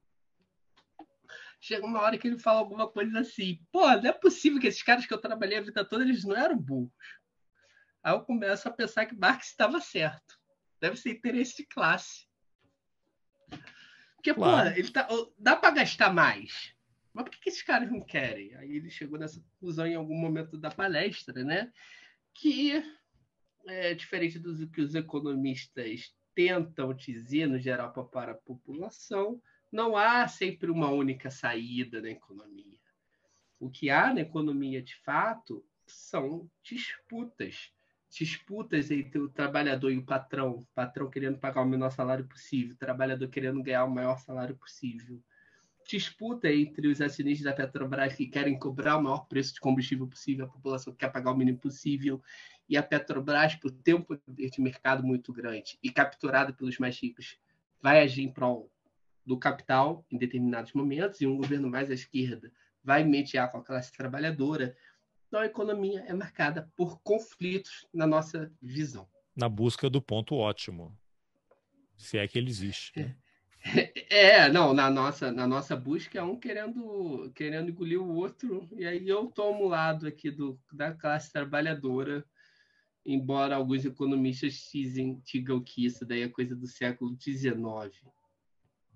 chega uma hora que ele fala alguma coisa assim, pô, não é possível que esses caras que eu trabalhei a vida toda, eles não eram burros. Aí eu começo a pensar que Marx estava certo. Deve ser interesse de classe. Porque, claro. pô, ele tá, dá para gastar mais. Mas por que, que esses caras não querem? Aí ele chegou nessa conclusão em algum momento da palestra, né? Que é diferente do que os economistas tentam dizer, no geral, para a população, não há sempre uma única saída na economia. O que há na economia, de fato, são disputas. Disputas entre o trabalhador e o patrão. O patrão querendo pagar o menor salário possível, o trabalhador querendo ganhar o maior salário possível. Disputa entre os acionistas da Petrobras que querem cobrar o maior preço de combustível possível, a população que quer pagar o mínimo possível, e a Petrobras, por ter um poder de mercado muito grande e capturada pelos mais ricos, vai agir em prol do capital em determinados momentos e um governo mais à esquerda vai mediar com a classe trabalhadora. Então, a economia é marcada por conflitos na nossa visão. Na busca do ponto ótimo, se é que ele existe. Né? (laughs) É, não, na nossa, na nossa busca é um querendo, querendo engolir o outro, e aí eu tomo o lado aqui do, da classe trabalhadora, embora alguns economistas dizem, digam que isso daí é coisa do século XIX.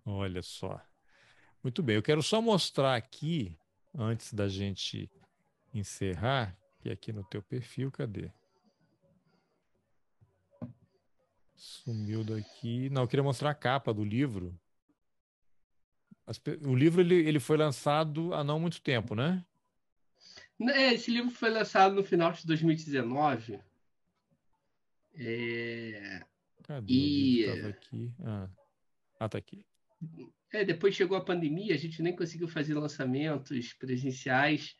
Olha só. Muito bem, eu quero só mostrar aqui, antes da gente encerrar, que aqui no teu perfil, cadê? Sumiu daqui. Não, eu queria mostrar a capa do livro. As, o livro ele, ele foi lançado há não muito tempo, né? É, esse livro foi lançado no final de 2019. É... Cadê? E... Estava aqui. Ah. ah, tá aqui. É, depois chegou a pandemia, a gente nem conseguiu fazer lançamentos presenciais.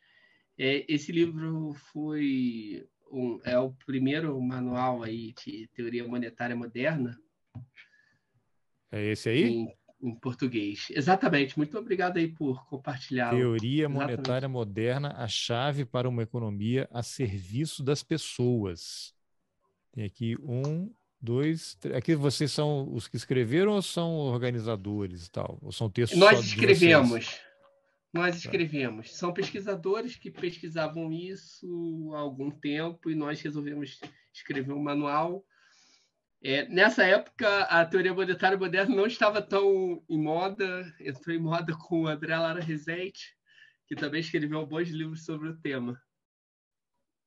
É, esse livro foi um, é o primeiro manual aí de teoria monetária moderna. É esse aí? Em, em português. Exatamente. Muito obrigado aí por compartilhar. Teoria Monetária Moderna, a chave para uma economia a serviço das pessoas. Tem aqui um, dois. Três. Aqui é vocês são os que escreveram ou são organizadores e tal? Ou são textos? Nós escrevemos. Nós escrevemos. São pesquisadores que pesquisavam isso há algum tempo e nós resolvemos escrever um manual. É, nessa época, a teoria monetária moderna não estava tão em moda. Entrou em moda com o André Lara Rezende, que também escreveu bons livros sobre o tema.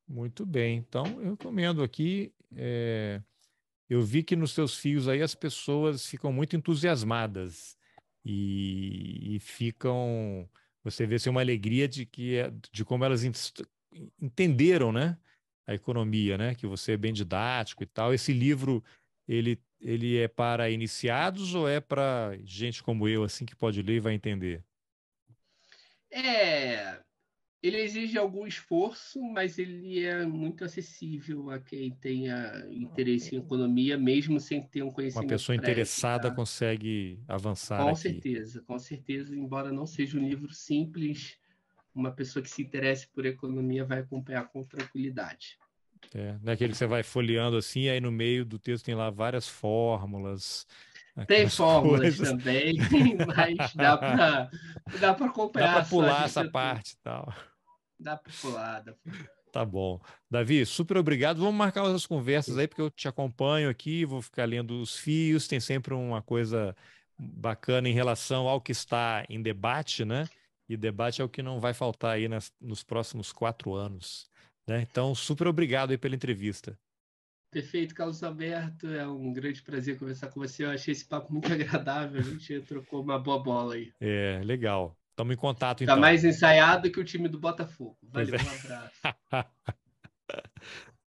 Muito bem. Então, eu recomendo aqui. É eu vi que nos seus fios aí as pessoas ficam muito entusiasmadas e, e ficam. Você vê assim, uma alegria de, que, é, de como elas entenderam né, a economia, né, que você é bem didático e tal. Esse livro ele, ele é para iniciados ou é para gente como eu, assim, que pode ler e vai entender? É, ele exige algum esforço, mas ele é muito acessível a quem tenha interesse em economia, mesmo sem ter um conhecimento. Uma pessoa prévio, interessada tá? consegue avançar. Com aqui. certeza, com certeza, embora não seja um livro simples, uma pessoa que se interesse por economia vai acompanhar com tranquilidade. É, naquele é que você vai folheando assim, aí no meio do texto tem lá várias fórmulas. Tem (laughs) fórmulas coisas. também, (laughs) mas dá para dá acompanhar. Dá para pular essa parte e tal. Dá para pular, dá pra... Tá bom. Davi, super obrigado. Vamos marcar outras conversas aí, porque eu te acompanho aqui, vou ficar lendo os fios, tem sempre uma coisa bacana em relação ao que está em debate, né? E debate é o que não vai faltar aí nas, nos próximos quatro anos. Né? Então, super obrigado aí pela entrevista. Perfeito, Carlos Alberto. É um grande prazer conversar com você. Eu achei esse papo muito (laughs) agradável. A gente trocou uma boa bola aí. É, legal. Estamos em contato, tá então. Tá mais ensaiado que o time do Botafogo. Valeu, é. um abraço. (laughs)